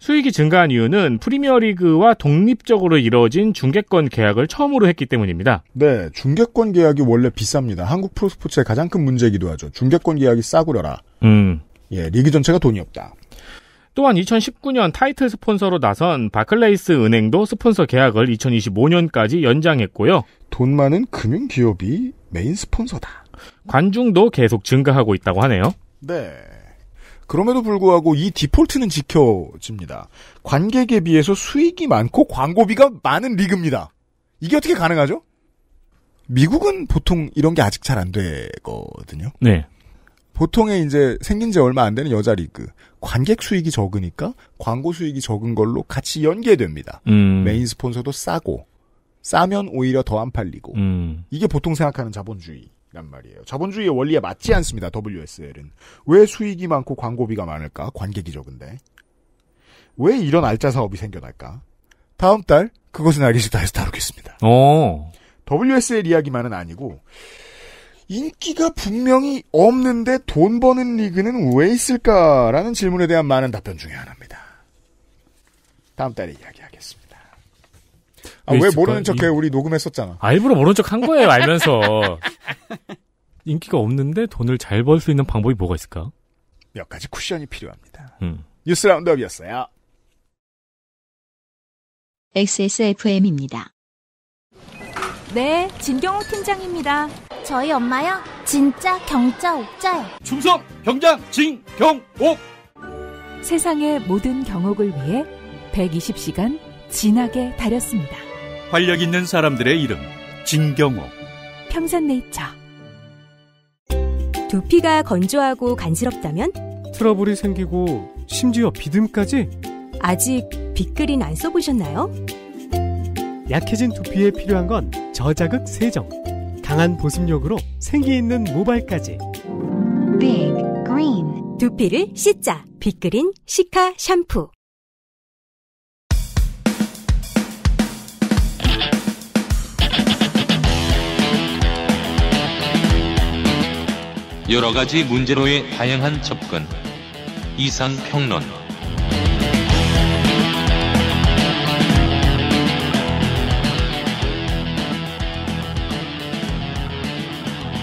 수익이 증가한 이유는 프리미어리그와 독립적으로 이뤄진 중계권 계약을 처음으로 했기 때문입니다. 네, 중계권 계약이 원래 비쌉니다. 한국 프로스포츠의 가장 큰 문제이기도 하죠. 중계권 계약이 싸구려라. 음. 예, 리그 전체가 돈이 없다. 또한 2019년 타이틀 스폰서로 나선 바클레이스 은행도 스폰서 계약을 2025년까지 연장했고요. 돈 많은 금융 기업이 메인 스폰서다. 관중도 계속 증가하고 있다고 하네요. 네. 그럼에도 불구하고 이 디폴트는 지켜집니다. 관객에 비해서 수익이 많고 광고비가 많은 리그입니다. 이게 어떻게 가능하죠? 미국은 보통 이런 게 아직 잘 안 되거든요. 네. 보통의 이제 생긴 지 얼마 안 되는 여자 리그 관객 수익이 적으니까 광고 수익이 적은 걸로 같이 연계됩니다. 음. 메인 스폰서도 싸고 싸면 오히려 더 안 팔리고 음. 이게 보통 생각하는 자본주의란 말이에요. 자본주의의 원리에 맞지 않습니다. WSL은 왜 수익이 많고 광고비가 많을까? 관객이 적은데 왜 이런 알짜 사업이 생겨날까? 다음 달 그것은 알기 싫다해서 다루겠습니다. 오. 어. WSL 이야기만은 아니고 인기가 분명히 없는데 돈 버는 리그는 왜 있을까라는 질문에 대한 많은 답변 중에 하나입니다. 다음 달에 이야기하겠습니다. 아, 왜, 왜 모르는 척해? 이... 우리 녹음했었잖아. 아, 일부러 모르는 척한 거예요, 알면서. 인기가 없는데 돈을 잘 벌 수 있는 방법이 뭐가 있을까? 몇 가지 쿠션이 필요합니다. 음. 뉴스 라운드업이었어요. XSFM입니다. 네, 진경호 팀장입니다. 저희 엄마요? 진짜 경자 옥자요. 충성 경자 진경옥. 세상의 모든 경옥을 위해 120시간 진하게 다렸습니다. 활력 있는 사람들의 이름 진경옥. 평산네이처. 두피가 건조하고 간지럽다면 트러블이 생기고 심지어 비듬까지 아직 빅그린 안 써보셨나요? 약해진 두피에 필요한 건 저자극 세정. 강한 보습력으로 생기 있는 모발까지. Big Green 두피를 씻자. 빅그린 시카 샴푸. 여러 가지 문제로의 다양한 접근. 이상 평론.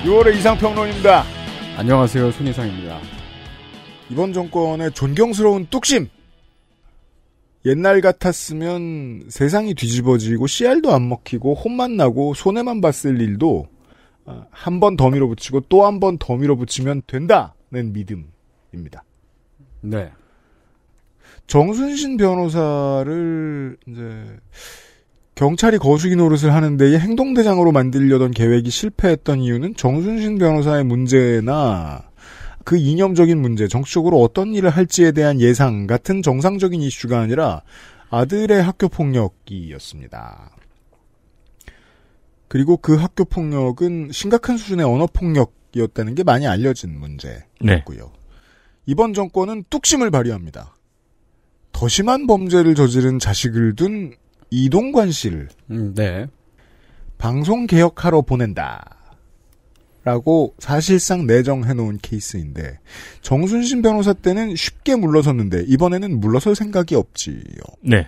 6월의 이상평론입니다. 안녕하세요. 손희상입니다. 이번 정권의 존경스러운 뚝심! 옛날 같았으면 세상이 뒤집어지고 씨알도 안 먹히고 혼만 나고 손해만 봤을 일도 아, 한번 더 밀어붙이고 또 한 번 더 밀어붙이면 된다는 믿음입니다. 네. 정순신 변호사를 이제 경찰이 거수기 노릇을 하는데 행동대장으로 만들려던 계획이 실패했던 이유는 정순신 변호사의 문제나 그 이념적인 문제, 정치적으로 어떤 일을 할지에 대한 예상 같은 정상적인 이슈가 아니라 아들의 학교 폭력이었습니다. 그리고 그 학교 폭력은 심각한 수준의 언어 폭력이었다는 게 많이 알려진 문제였고요. 네. 이번 정권은 뚝심을 발휘합니다. 더 심한 범죄를 저지른 자식을 둔 이동관 씨를 음, 네. 방송 개혁하러 보낸다. 라고 사실상 내정해놓은 케이스인데 정순신 변호사 때는 쉽게 물러섰는데 이번에는 물러설 생각이 없지요. 네.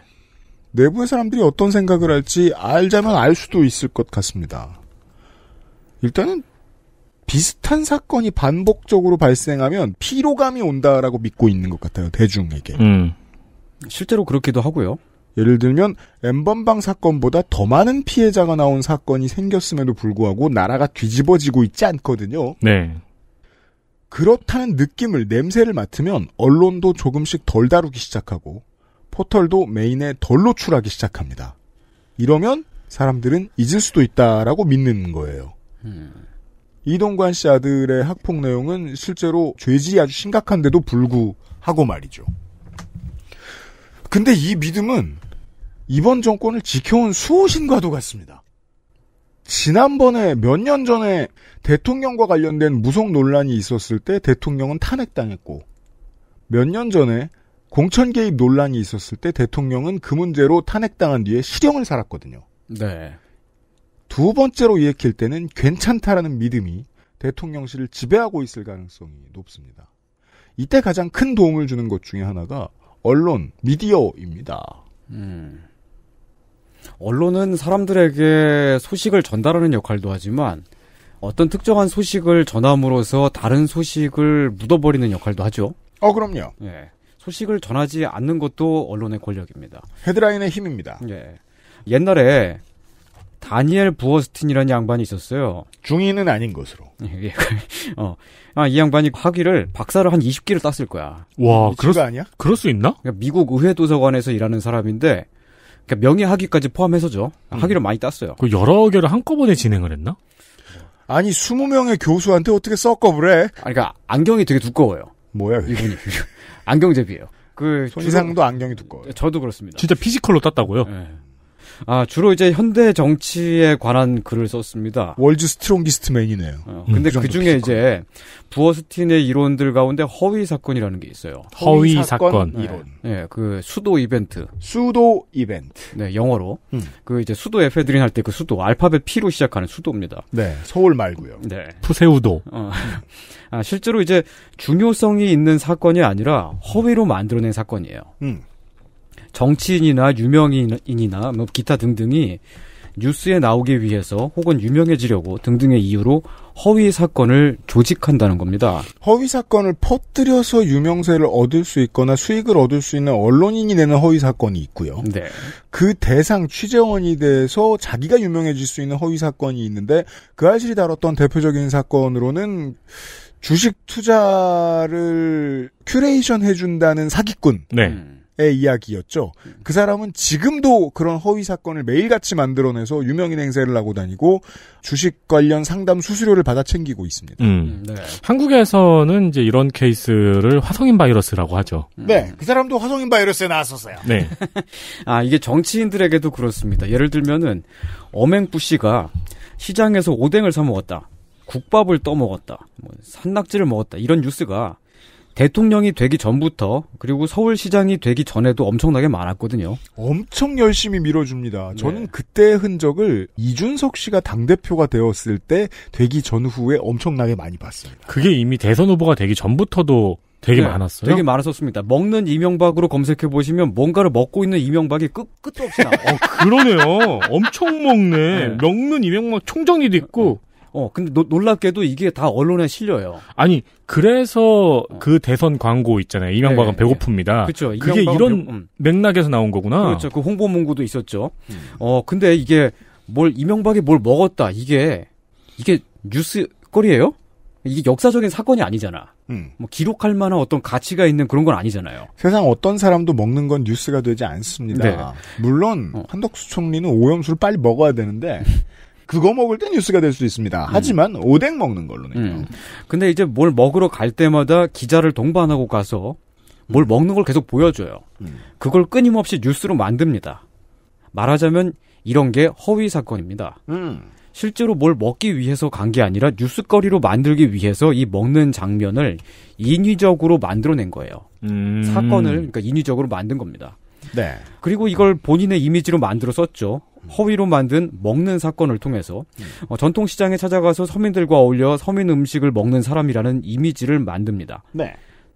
내부의 사람들이 어떤 생각을 할지 알자면 알 수도 있을 것 같습니다. 일단은 비슷한 사건이 반복적으로 발생하면 피로감이 온다라고 믿고 있는 것 같아요 대중에게. 음. 실제로 그렇기도 하고요. 예를 들면 엠번방 사건보다 더 많은 피해자가 나온 사건이 생겼음에도 불구하고 나라가 뒤집어지고 있지 않거든요. 네. 그렇다는 느낌을 냄새를 맡으면 언론도 조금씩 덜 다루기 시작하고 포털도 메인에 덜 노출하기 시작합니다. 이러면 사람들은 잊을 수도 있다라고 믿는 거예요. 음. 이동관 씨 아들의 학폭 내용은 실제로 죄질이 아주 심각한데도 불구하고 말이죠. 근데 이 믿음은 이번 정권을 지켜온 수호신과도 같습니다. 지난번에 몇 년 전에 대통령과 관련된 무속 논란이 있었을 때 대통령은 탄핵당했고 몇 년 전에 공천 개입 논란이 있었을 때 대통령은 그 문제로 탄핵당한 뒤에 실형을 살았거든요. 네. 두 번째로 일으킬 때는 괜찮다라는 믿음이 대통령실을 지배하고 있을 가능성이 높습니다. 이때 가장 큰 도움을 주는 것 중에 하나가 언론, 미디어입니다. 음. 언론은 사람들에게 소식을 전달하는 역할도 하지만 어떤 특정한 소식을 전함으로써 다른 소식을 묻어버리는 역할도 하죠. 어, 그럼요. 예. 소식을 전하지 않는 것도 언론의 권력입니다. 헤드라인의 힘입니다. 예. 옛날에 다니엘 부어스틴이라는 양반이 있었어요. 중인은 아닌 것으로. 예, 예. 어. 아, 이 양반이 학위를 박사를 한 20기를 땄을 거야. 와, 그럴 아니야? 그럴 수 있나? 그러니까 미국 의회 도서관에서 일하는 사람인데 그러니까 명예학위까지 포함해서죠. 음. 학위를 많이 땄어요. 그 여러 개를 한꺼번에 진행을 했나? 아니 20명의 교수한테 어떻게 섞어을 해? 아니 그니까 안경이 되게 두꺼워요. 뭐야 이분이 안경제비에요그 손상도 안경이 두꺼워요. 저도 그렇습니다. 진짜 피지컬로 땄다고요? 네. 아, 주로 이제 현대 정치에 관한 글을 썼습니다. 월즈 스트롱기스트맨이네요. 어, 음, 근데 음, 그 중에 이제 부어스틴의 이론들 가운데 허위 사건이라는 게 있어요. 허위, 허위 사건, 사건 네. 이론. 예, 네, 그 수도 이벤트. 수도 이벤트. 네, 영어로. 음. 그 이제 수도 에페드린 할 때 그 수도 알파벳 P로 시작하는 수도입니다. 네, 서울 말고요. 네. 푸세우도. 어, 아, 실제로 이제 중요성이 있는 사건이 아니라 허위로 만들어낸 사건이에요. 음. 정치인이나 유명인이나 뭐 기타 등등이 뉴스에 나오기 위해서 혹은 유명해지려고 등등의 이유로 허위 사건을 조직한다는 겁니다. 허위 사건을 퍼뜨려서 유명세를 얻을 수 있거나 수익을 얻을 수 있는 언론인이 내는 허위 사건이 있고요. 네. 그 대상 취재원이 돼서 자기가 유명해질 수 있는 허위 사건이 있는데 그 아실이 다뤘던 대표적인 사건으로는 주식 투자를 큐레이션 해준다는 사기꾼. 네. 음. 의 이야기였죠. 그 사람은 지금도 그런 허위 사건을 매일같이 만들어내서 유명인 행세를 하고 다니고 주식 관련 상담 수수료를 받아 챙기고 있습니다. 음. 음 네. 한국에서는 이제 이런 케이스를 화성인 바이러스라고 하죠. 네, 음. 그 사람도 화성인 바이러스에 나왔었어요. 네. 아 이게 정치인들에게도 그렇습니다. 예를 들면은 어맹부씨가 시장에서 오뎅을 사 먹었다, 국밥을 떠 먹었다, 뭐 산낙지를 먹었다 이런 뉴스가 대통령이 되기 전부터 그리고 서울시장이 되기 전에도 엄청나게 많았거든요. 엄청 열심히 밀어줍니다. 저는 네. 그때의 흔적을 이준석 씨가 당대표가 되었을 때 되기 전후에 엄청나게 많이 봤습니다. 그게 이미 대선 후보가 되기 전부터도 되게 네, 많았어요. 되게 많았었습니다. 먹는 이명박으로 검색해 보시면 뭔가를 먹고 있는 이명박이 끝 끝도 없이 나. 어 그러네요. 엄청 먹네. 네. 먹는 이명박 총정리도 있고. 어, 근데 노, 놀랍게도 이게 다 언론에 실려요. 아니, 그래서 어. 그 대선 광고 있잖아요. 이명박은 네, 네. 배고픕니다. 네. 그렇죠. 그게 이런 배고... 음. 맥락에서 나온 거구나. 그렇죠. 그 홍보 문구도 있었죠. 음. 어, 근데 이게 뭘 이명박이 뭘 먹었다. 이게 이게 뉴스거리예요? 이게 역사적인 사건이 아니잖아. 음. 뭐 기록할 만한 어떤 가치가 있는 그런 건 아니잖아요. 세상 어떤 사람도 먹는 건 뉴스가 되지 않습니다. 네. 물론 어. 한덕수 총리는 오염수를 빨리 먹어야 되는데 그거 먹을 때 뉴스가 될 수 있습니다. 음. 하지만 오뎅 먹는 걸로는요. 음. 근데 이제 뭘 먹으러 갈 때마다 기자를 동반하고 가서 뭘 음. 먹는 걸 계속 보여줘요. 음. 그걸 끊임없이 뉴스로 만듭니다. 말하자면 이런 게 허위 사건입니다. 실제로 뭘 먹기 위해서 간 게 아니라 뉴스거리로 만들기 위해서 이 먹는 장면을 인위적으로 만들어낸 거예요. 음. 사건을 그러니까 인위적으로 만든 겁니다. 네. 그리고 이걸 본인의 이미지로 만들어 썼죠. 허위로 만든 먹는 사건을 통해서 어, 전통시장에 찾아가서 서민들과 어울려 서민 음식을 먹는 사람이라는 이미지를 만듭니다. 네.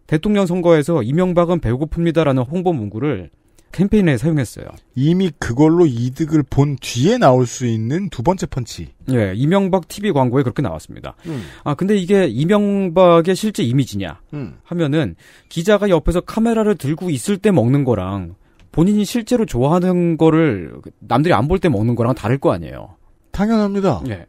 대통령 선거에서 이명박은 배고픕니다라는 홍보 문구를 캠페인에 사용했어요. 이미 그걸로 이득을 본 뒤에 나올 수 있는 두 번째 펀치. 예, 이명박 TV 광고에 그렇게 나왔습니다. 음. 아, 근데 이게 이명박의 실제 이미지냐 음. 하면은 기자가 옆에서 카메라를 들고 있을 때 먹는 거랑 본인이 실제로 좋아하는 거를 남들이 안 볼 때 먹는 거랑 다를 거 아니에요. 당연합니다. 예.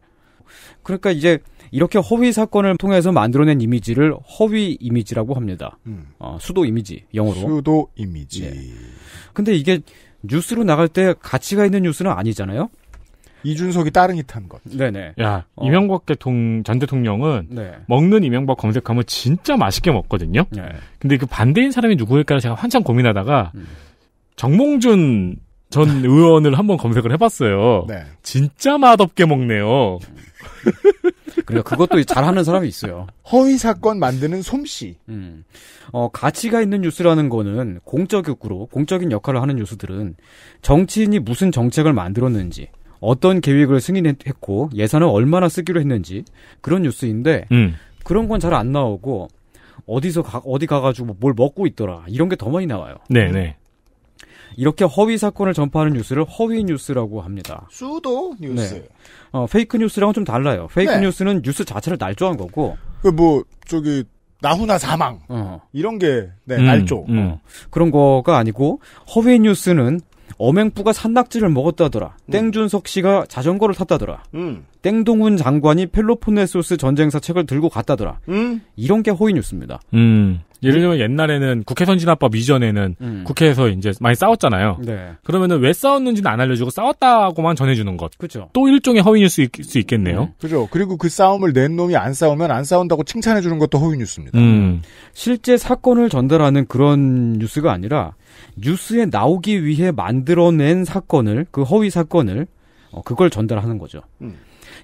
그러니까 이제 이렇게 허위 사건을 통해서 만들어낸 이미지를 허위 이미지라고 합니다. 음. 어, 수도 이미지 영어로. 수도 이미지. 예. 근데 이게 뉴스로 나갈 때 가치가 있는 뉴스는 아니잖아요. 이준석이 따릉이 탄 것. 네네. 야 어. 이명박 대통령 전 대통령은 네. 먹는 이명박 검색하면 진짜 맛있게 먹거든요. 네. 근데 그 반대인 사람이 누구일까 를 제가 한참 고민하다가 음. 정몽준 전 네. 의원을 한번 검색을 해봤어요. 네. 진짜 맛없게 먹네요. 그러니까 그것도 잘하는 사람이 있어요. 허위 사건 만드는 솜씨. 음. 어, 가치가 있는 뉴스라는 거는 공적으로 공적인 역할을 하는 뉴스들은 정치인이 무슨 정책을 만들었는지 어떤 계획을 승인했고 예산을 얼마나 쓰기로 했는지 그런 뉴스인데 음. 그런 건 잘 안 나오고 어디서 가, 어디 가가지고 뭘 먹고 있더라 이런 게 더 많이 나와요. 네네. 네. 이렇게 허위 사건을 전파하는 뉴스를 허위 뉴스라고 합니다. 수도 뉴스. 네. 어, 페이크 뉴스랑은 좀 달라요. 페이크 네. 뉴스는 뉴스 자체를 날조한 거고. 그 뭐 저기 나훈아 사망 어. 이런 게 네, 음, 날조 음. 어. 그런 거가 아니고 허위 뉴스는 어맹부가 산낙지를 먹었다더라. 음. 땡준석 씨가 자전거를 탔다더라. 음. 땡동훈 장관이 펠로폰네소스 전쟁사 책을 들고 갔다더라. 음. 이런 게 허위 뉴스입니다. 음. 예를 들면 옛날에는 국회 선진화법 이전에는 음. 국회에서 이제 많이 싸웠잖아요. 네. 그러면은 왜 싸웠는지는 안 알려주고 싸웠다고만 전해주는 것. 그죠. 또 일종의 허위 뉴스 수 있겠네요. 네. 그죠. 그리고 그 싸움을 낸 놈이 안 싸우면 안 싸운다고 칭찬해주는 것도 허위 뉴스입니다. 음. 실제 사건을 전달하는 그런 뉴스가 아니라 뉴스에 나오기 위해 만들어낸 사건을 그 허위 사건을 어, 그걸 전달하는 거죠. 음.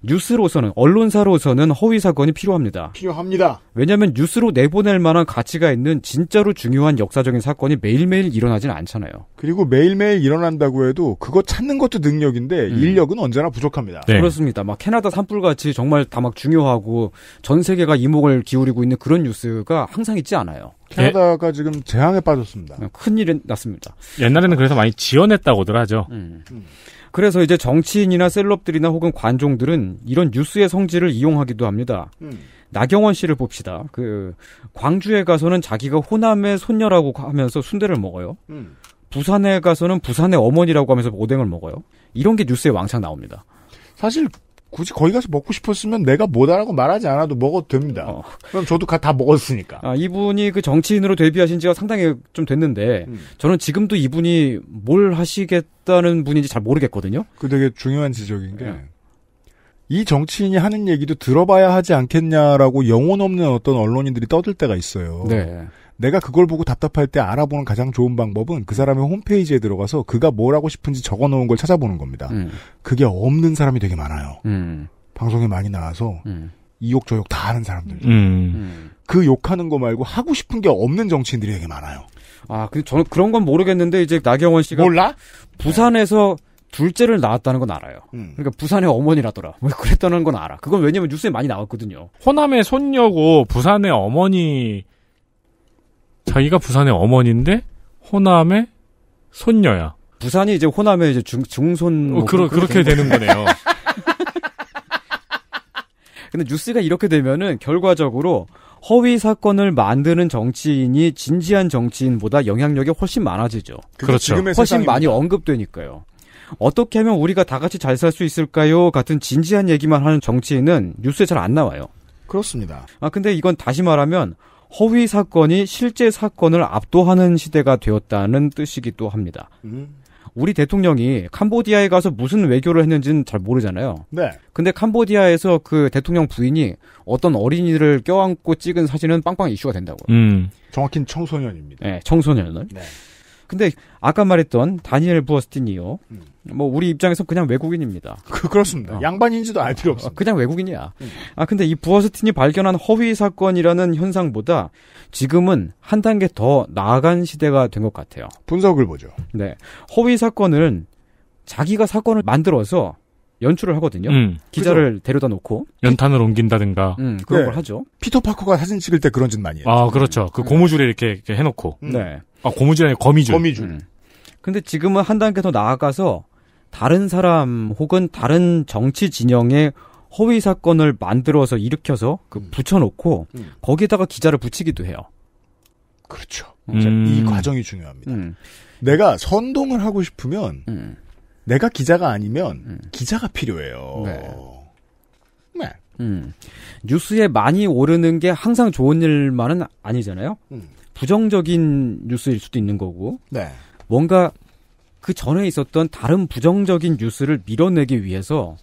뉴스로서는 언론사로서는 허위 사건이 필요합니다. 필요합니다. 왜냐하면 뉴스로 내보낼 만한 가치가 있는 진짜로 중요한 역사적인 사건이 매일매일 일어나진 않잖아요. 그리고 매일매일 일어난다고 해도 그거 찾는 것도 능력인데 음. 인력은 언제나 부족합니다. 네. 그렇습니다. 막 캐나다 산불같이 정말 다 막 중요하고 전 세계가 이목을 기울이고 있는 그런 뉴스가 항상 있지 않아요. 캐나다가 예. 지금 재앙에 빠졌습니다. 네, 큰일이 났습니다. 옛날에는 그래서 많이 지연했다고들 하죠. 음. 음. 그래서 이제 정치인이나 셀럽들이나 혹은 관종들은 이런 뉴스의 성질을 이용하기도 합니다. 음. 나경원 씨를 봅시다. 그 광주에 가서는 자기가 호남의 손녀라고 하면서 순대를 먹어요. 음. 부산에 가서는 부산의 어머니라고 하면서 오뎅을 먹어요. 이런 게 뉴스에 왕창 나옵니다. 사실 굳이 거기 가서 먹고 싶었으면 내가 뭐다라고 말하지 않아도 먹어도 됩니다. 어. 그럼 저도 다 먹었으니까. 아, 이분이 그 정치인으로 데뷔하신 지가 상당히 좀 됐는데 음. 저는 지금도 이분이 뭘 하시겠다는 분인지 잘 모르겠거든요. 그 되게 중요한 지적인 게. 네. 이 정치인이 하는 얘기도 들어봐야 하지 않겠냐라고 영혼 없는 어떤 언론인들이 떠들 때가 있어요. 네. 내가 그걸 보고 답답할 때 알아보는 가장 좋은 방법은 그 사람의 홈페이지에 들어가서 그가 뭘 하고 싶은지 적어놓은 걸 찾아보는 겁니다. 음. 그게 없는 사람이 되게 많아요. 음. 방송에 많이 나와서 음. 이욕 저욕 다 하는 사람들. 음. 음. 그 욕하는 거 말고 하고 싶은 게 없는 정치인들이 되게 많아요. 아, 근데 저는 그런 건 모르겠는데 이제 나경원 씨가 몰라? 부산에서 둘째를 낳았다는 건 알아요. 음. 그러니까 부산의 어머니라더라. 뭐 그랬다는 건 알아. 그건 왜냐면 뉴스에 많이 나왔거든요. 호남의 손녀고 부산의 어머니 자기가 부산의 어머니인데 호남의 손녀야. 부산이 이제 호남의 이제 중, 중손. 어, 뭐 어, 그러, 그렇게 되는 거네요. 근데 뉴스가 이렇게 되면은 결과적으로 허위 사건을 만드는 정치인이 진지한 정치인보다 영향력이 훨씬 많아지죠. 그렇죠. 훨씬 많이 언급되니까요. 어떻게 하면 우리가 다 같이 잘 살 수 있을까요? 같은 진지한 얘기만 하는 정치인은 뉴스에 잘 안 나와요. 그렇습니다. 아 근데 이건 다시 말하면 허위 사건이 실제 사건을 압도하는 시대가 되었다는 뜻이기도 합니다. 음. 우리 대통령이 캄보디아에 가서 무슨 외교를 했는지는 잘 모르잖아요. 네. 근데 캄보디아에서 그 대통령 부인이 어떤 어린이를 껴안고 찍은 사진은 빵빵 이슈가 된다고요. 음. 정확히는 청소년입니다. 네, 청소년을. 네. 근데 아까 말했던 다니엘 부어스틴이요. 음. 뭐 우리 입장에서 그냥 외국인입니다. 그, 그렇습니다. 어. 양반인지도 알 필요 없어. 그냥 외국인이야. 음. 아 근데 이 부어스틴이 발견한 허위 사건이라는 현상보다 지금은 한 단계 더 나아간 시대가 된 것 같아요. 분석을 보죠. 네, 허위 사건은 자기가 사건을 만들어서 연출을 하거든요. 음. 기자를 그죠? 데려다 놓고 연탄을 옮긴다든가 음, 네. 그런 네. 걸 하죠. 피터 파커가 사진 찍을 때 그런 짓 많이 해요. 아 그렇죠. 그 음. 고무줄에 이렇게, 이렇게 해놓고 음. 네. 아 고무줄이 아니 거미줄. 거미줄. 음. 근데 지금은 한 단계 더 나아가서 다른 사람 혹은 다른 정치 진영의 허위 사건을 만들어서 일으켜서 그 붙여놓고 음. 거기에다가 기자를 붙이기도 해요. 그렇죠. 음. 이 과정이 중요합니다. 음. 내가 선동을 하고 싶으면 내가 기자가 아니면 음. 기자가 필요해요. 네. 네. 음. 뉴스에 많이 오르는 게 항상 좋은 일만은 아니잖아요. 음. 부정적인 뉴스일 수도 있는 거고. 네. 뭔가 그 전에 있었던 다른 부정적인 뉴스를 밀어내기 위해서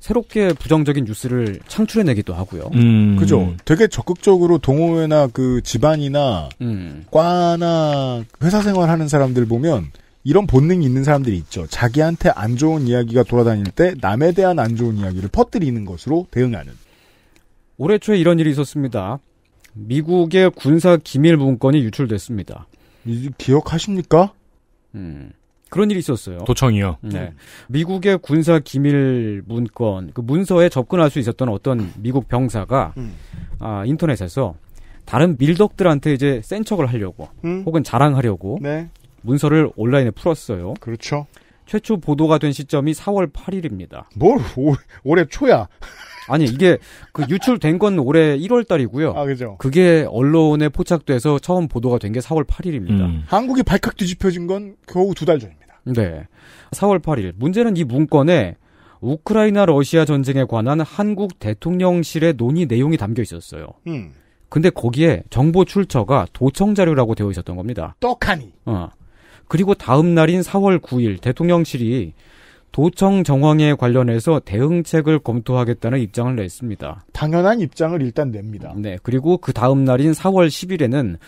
새롭게 부정적인 뉴스를 창출해내기도 하고요. 음. 그죠. 되게 적극적으로 동호회나 그 집안이나 음. 과나 회사 생활하는 사람들 보면 이런 본능이 있는 사람들이 있죠. 자기한테 안 좋은 이야기가 돌아다닐 때 남에 대한 안 좋은 이야기를 퍼뜨리는 것으로 대응하는. 올해 초에 이런 일이 있었습니다. 미국의 군사 기밀 문건이 유출됐습니다. 기억하십니까? 음. 그런 일이 있었어요. 도청이요. 네. 미국의 군사 기밀 문건, 그 문서에 접근할 수 있었던 어떤 미국 병사가 음. 아, 인터넷에서 다른 밀덕들한테 이제 센 척을 하려고 음? 혹은 자랑하려고 네. 문서를 온라인에 풀었어요. 그렇죠. 최초 보도가 된 시점이 4월 8일입니다. 뭘 오, 올해 초야? 아니 이게 그 유출된 건 올해 1월 달이고요. 아 그죠. 그게 언론에 포착돼서 처음 보도가 된 게 4월 8일입니다. 음. 한국이 발칵 뒤집혀진 건 겨우 두 달 전입니다. 네. 4월 8일. 문제는 이 문건에 우크라이나 러시아 전쟁에 관한 한국 대통령실의 논의 내용이 담겨 있었어요. 음. 근데 거기에 정보 출처가 도청 자료라고 되어 있었던 겁니다. 떡하니. 어. 그리고 다음 날인 4월 9일 대통령실이 도청 정황에 관련해서 대응책을 검토하겠다는 입장을 냈습니다. 당연한 입장을 일단 냅니다. 네. 그리고 그 다음 날인 4월 10일에는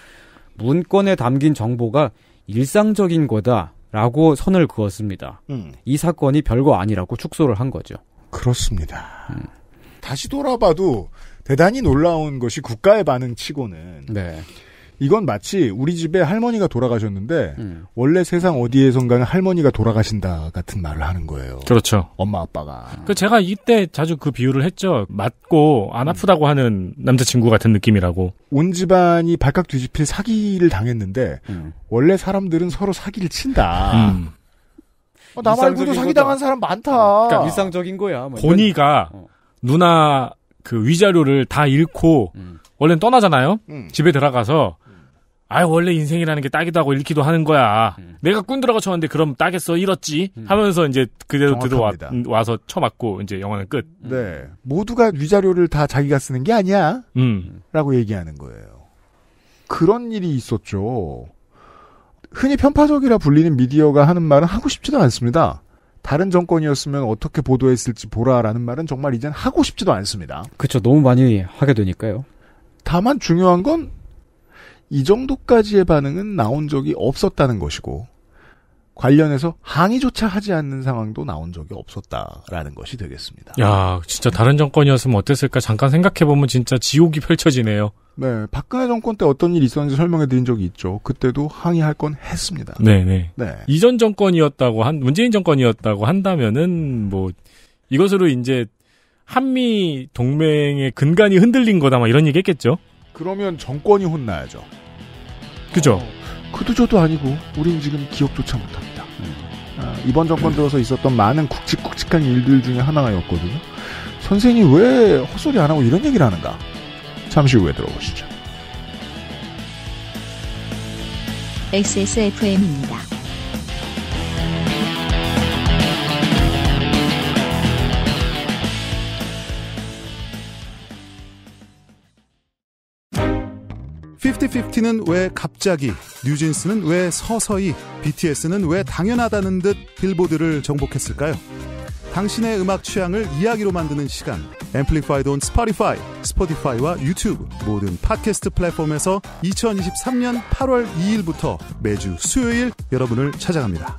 문건에 담긴 정보가 일상적인 거다라고 선을 그었습니다. 음. 이 사건이 별거 아니라고 축소를 한 거죠. 그렇습니다. 음. 다시 돌아봐도 대단히 놀라운 것이 국가의 반응치고는 네. 이건 마치 우리 집에 할머니가 돌아가셨는데 음. 원래 세상 어디에선가는 할머니가 돌아가신다 같은 말을 하는 거예요. 그렇죠. 엄마 아빠가. 그 제가 이때 자주 그 비유를 했죠. 맞고 안 아프다고 음. 하는 남자친구 같은 느낌이라고. 온 집안이 발칵 뒤집힐 사기를 당했는데 음. 원래 사람들은 서로 사기를 친다. 음. 어, 나 말고도 사기당한 사람 많다. 어, 그러니까 일상적인 거야. 본의가 뭐 어. 누나 그 위자료를 다 잃고 음. 원래는 떠나잖아요. 음. 집에 들어가서 음. 아 원래 인생이라는 게 딱이다 하고 읽기도 하는 거야. 음. 내가 꾼들하고 쳤는데 그럼 딱했어 잃었지 음. 하면서 이제 그대로 정확합니다. 들어와 서 쳐맞고 이제 영화는 끝. 음. 네, 모두가 위자료를 다 자기가 쓰는 게 아니야. 음. 라고 얘기하는 거예요. 그런 일이 있었죠. 흔히 편파적이라 불리는 미디어가 하는 말은 하고 싶지도 않습니다. 다른 정권이었으면 어떻게 보도했을지 보라라는 말은 정말 이젠 하고 싶지도 않습니다. 그렇죠. 너무 많이 하게 되니까요. 다만 중요한 건이 정도까지의 반응은 나온 적이 없었다는 것이고 관련해서 항의조차 하지 않는 상황도 나온 적이 없었다라는 것이 되겠습니다. 야, 진짜 다른 정권이었으면 어땠을까 잠깐 생각해 보면 진짜 지옥이 펼쳐지네요. 네, 박근혜 정권 때 어떤 일이 있었는지 설명해 드린 적이 있죠. 그때도 항의할 건 했습니다. 네, 네, 네. 이전 정권이었다고 한 문재인 정권이었다고 한다면은 뭐 이것으로 이제 한미 동맹의 근간이 흔들린 거다 막 이런 얘기 했겠죠. 그러면 정권이 혼나야죠. 그죠? 어, 그도저도 아니고 우린 지금 기억조차 못합니다. 음. 아, 이번 정권 네. 들어서 있었던 많은 굵직굵직한 일들 중에 하나였거든요. 선생이 왜 헛소리 안 하고 이런 얘기를 하는가? 잠시 후에 들어보시죠. XSFM입니다. 50-50는 왜 갑자기, 뉴진스는 왜 서서히, BTS는 왜 당연하다는 듯 빌보드를 정복했을까요? 당신의 음악 취향을 이야기로 만드는 시간. 앰플리파이드 온 스파티파이, 스포티파이와 유튜브 모든 팟캐스트 플랫폼에서 2023년 8월 2일부터 매주 수요일 여러분을 찾아갑니다.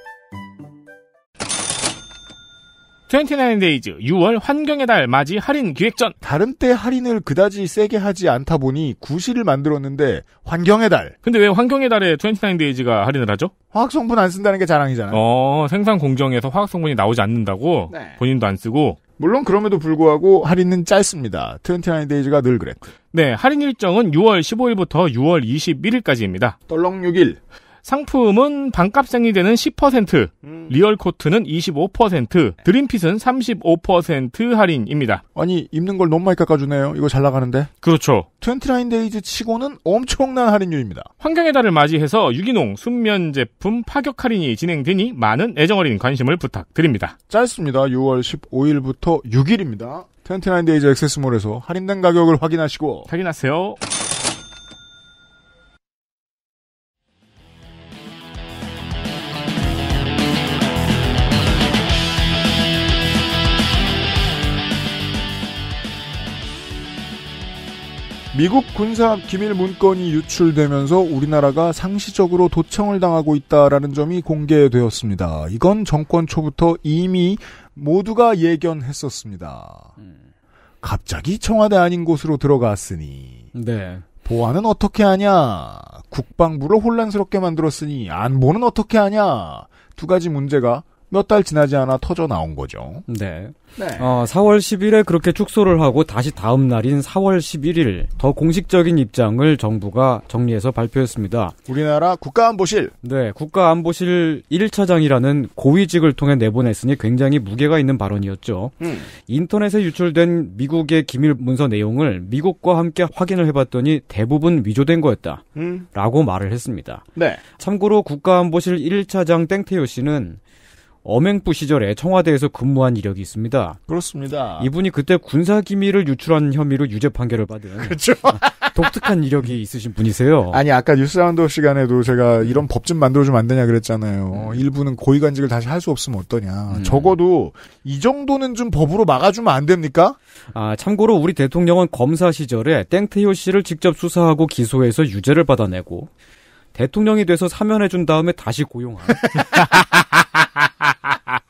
29데이즈 6월 환경의 달 맞이 할인 기획전. 다른 때 할인을 그다지 세게 하지 않다 보니 구시를 만들었는데 환경의 달. 근데 왜 환경의 달에 29데이즈가 할인을 하죠? 화학 성분 안 쓴다는 게 자랑이잖아요. 어, 생산 공정에서 화학 성분이 나오지 않는다고 네. 본인도 안 쓰고 물론 그럼에도 불구하고 할인은 짧습니다. 29데이즈가 늘 그랬고. 네, 할인 일정은 6월 15일부터 6월 21일까지입니다. 떨렁 6일. 상품은 반값생이 되는 10%, 음. 리얼코트는 25%, 드림핏은 35% 할인입니다. 아니, 입는 걸 너무 많이 깎아주네요. 이거 잘 나가는데. 그렇죠. 29데이즈 치고는 엄청난 할인율입니다. 환경의 달을 맞이해서 유기농, 순면 제품 파격 할인이 진행되니 많은 애정어린 관심을 부탁드립니다. 짧습니다. 6월 15일부터 6일입니다. 29데이즈 액세스몰에서 할인된 가격을 확인하시고 확인하세요. 미국 군사 기밀 문건이 유출되면서 우리나라가 상시적으로 도청을 당하고 있다라는 점이 공개되었습니다. 이건 정권 초부터 이미 모두가 예견했었습니다. 갑자기 청와대 아닌 곳으로 들어갔으니 네. 보안은 어떻게 하냐? 국방부를 혼란스럽게 만들었으니 안보는 어떻게 하냐? 두 가지 문제가 몇달 지나지 않아 터져 나온 거죠. 네. 네. 어, 4월 10일에 그렇게 축소를 하고 다시 다음 날인 4월 11일 더 공식적인 입장을 정부가 정리해서 발표했습니다. 우리나라 국가안보실. 네, 국가안보실 1차장이라는 고위직을 통해 내보냈으니 굉장히 무게가 있는 발언이었죠. 음. 인터넷에 유출된 미국의 기밀 문서 내용을 미국과 함께 확인을 해봤더니 대부분 위조된 거였다. 음. 라고 말을 했습니다. 네. 참고로 국가안보실 1차장 땡태요 씨는 엄행부 시절에 청와대에서 근무한 이력이 있습니다. 그렇습니다. 이분이 그때 군사 기밀을 유출한 혐의로 유죄 판결을 받은 그렇죠. 독특한 이력이 있으신 분이세요. 아니 아까 뉴스라운드 시간에도 제가 이런 법 좀 만들어 주면 안 되냐 그랬잖아요. 음. 일부는 고위관직을 다시 할 수 없으면 어떠냐. 음. 적어도 이 정도는 좀 법으로 막아주면 안 됩니까? 아 참고로 우리 대통령은 검사 시절에 땡태효 씨를 직접 수사하고 기소해서 유죄를 받아내고 대통령이 돼서 사면해준 다음에 다시 고용한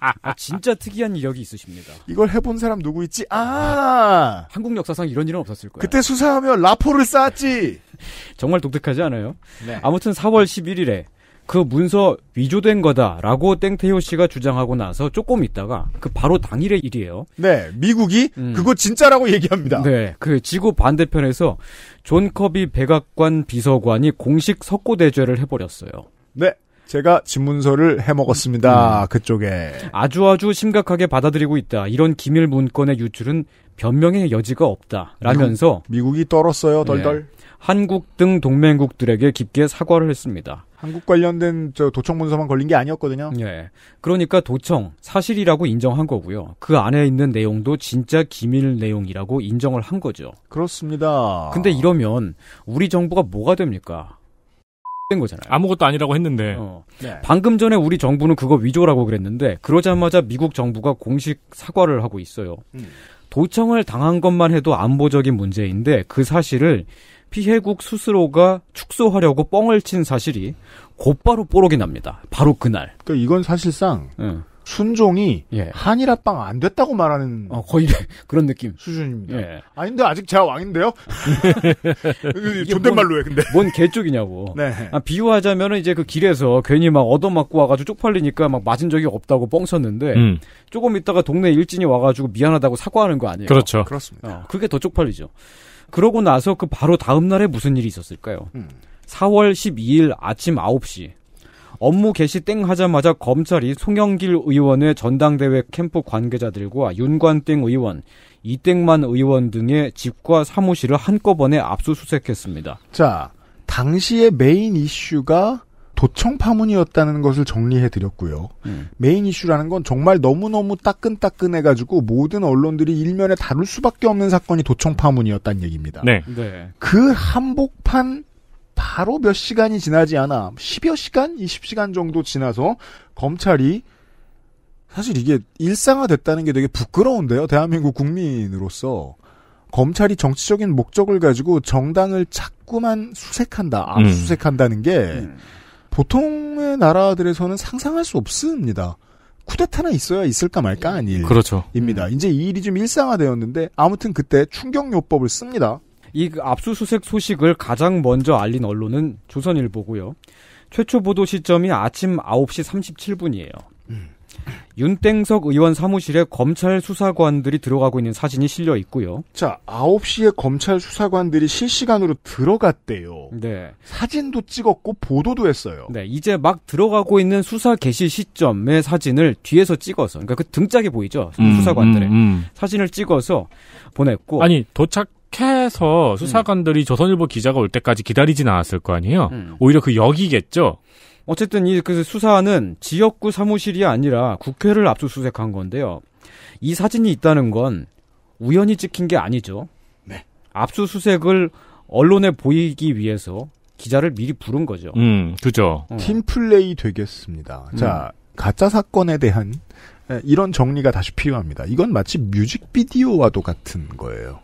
아, 진짜 특이한 이력이 있으십니다. 이걸 해본 사람 누구 있지? 아! 한국 역사상 이런 일은 없었을 거예요. 그때 수사하며 라포를 쌓았지! 정말 독특하지 않아요? 네. 아무튼 4월 11일에 그 문서 위조된 거다라고 땡태효 씨가 주장하고 나서 조금 있다가 그 바로 당일의 일이에요. 네, 미국이 음. 그거 진짜라고 얘기합니다. 네, 그 지구 반대편에서 존 커비 백악관 비서관이 공식 석고대죄를 해버렸어요. 네. 제가 집문서를 해먹었습니다. 음, 음. 그쪽에. 아주 아주 심각하게 받아들이고 있다. 이런 기밀 문건의 유출은 변명의 여지가 없다. 라면서 미국, 이 떨었어요. 네. 덜덜. 네. 한국 등 동맹국들에게 깊게 사과를 했습니다. 한국 관련된 저 도청 문서만 걸린 게 아니었거든요. 예. 그러니까 도청 사실이라고 인정한 거고요. 그 안에 있는 내용도 진짜 기밀 내용이라고 인정을 한 거죠. 그렇습니다. 근데 이러면 우리 정부가 뭐가 됩니까? 된 거잖아요. 아무것도 아니라고 했는데. 어. 네. 방금 전에 우리 정부는 그거 위조라고 그랬는데 그러자마자 미국 정부가 공식 사과를 하고 있어요. 음. 도청을 당한 것만 해도 안보적인 문제인데 그 사실을 피해국 스스로가 축소하려고 뻥을 친 사실이 곧바로 뽀록이 납니다. 바로 그날. 그러니까 이건 사실상 음. 순종이 예. 한일 합방 안 됐다고 말하는 어, 거의 그런 느낌 수준입니다. 예. 아닌데 아직 제가 왕인데요. 존댓말로 해 근데 뭔 개쪽이냐고. 네. 아, 비유하자면은 이제 그 길에서 괜히 막 얻어맞고 와가지고 쪽팔리니까 막 맞은 적이 없다고 뻥쳤는데 음. 조금 있다가 동네 일진이 와가지고 미안하다고 사과하는 거 아니에요? 그렇죠. 아, 그렇습니다. 어, 그게 더 쪽팔리죠. 그러고 나서 그 바로 다음 날에 무슨 일이 있었을까요? 음. 4월 12일 아침 9시 업무 개시 땡 하자마자 검찰이 송영길 의원의 전당대회 캠프 관계자들과 윤관땡 의원, 이땡만 의원 등의 집과 사무실을 한꺼번에 압수수색했습니다. 자, 당시의 메인 이슈가 도청 파문이었다는 것을 정리해 드렸고요. 음. 메인 이슈라는 건 정말 너무너무 따끈따끈해 가지고 모든 언론들이 일면에 다룰 수밖에 없는 사건이 도청 파문이었다는 얘기입니다. 네. 네. 그 한복판 바로 몇 시간이 지나지 않아 10여 시간, 20시간 정도 지나서 검찰이 사실 이게 일상화됐다는 게 되게 부끄러운데요. 대한민국 국민으로서 검찰이 정치적인 목적을 가지고 정당을 자꾸만 수색한다, 압수수색한다는 음. 게 음. 보통의 나라들에서는 상상할 수 없습니다. 쿠데타나 있어야 있을까 말까 아닐 음. 그렇죠. 입니다. 음. 이제 이 일이 좀 일상화되었는데 아무튼 그때 충격요법을 씁니다. 이 압수수색 소식을 가장 먼저 알린 언론은 조선일보고요. 최초 보도 시점이 아침 9시 37분이에요. 음. 윤땡석 의원 사무실에 검찰 수사관들이 들어가고 있는 사진이 실려 있고요. 자, 9시에 검찰 수사관들이 실시간으로 들어갔대요. 네. 사진도 찍었고 보도도 했어요. 네, 이제 막 들어가고 있는 수사 개시 시점의 사진을 뒤에서 찍어서, 그러니까 그 등짝이 보이죠? 음, 수사관들의. 음, 음. 사진을 찍어서 보냈고. 아니, 도착 해서 수사관들이 음. 조선일보 기자가 올 때까지 기다리진 않았을 거 아니에요. 음. 오히려 그 역이겠죠. 어쨌든 이그 수사는 지역구 사무실이 아니라 국회를 압수수색한 건데요. 이 사진이 있다는 건 우연히 찍힌 게 아니죠. 네. 압수수색을 언론에 보이기 위해서 기자를 미리 부른 거죠. 음, 그죠. 어. 팀플레이 되겠습니다. 음. 자, 가짜 사건에 대한 이런 정리가 다시 필요합니다. 이건 마치 뮤직비디오와도 같은 거예요.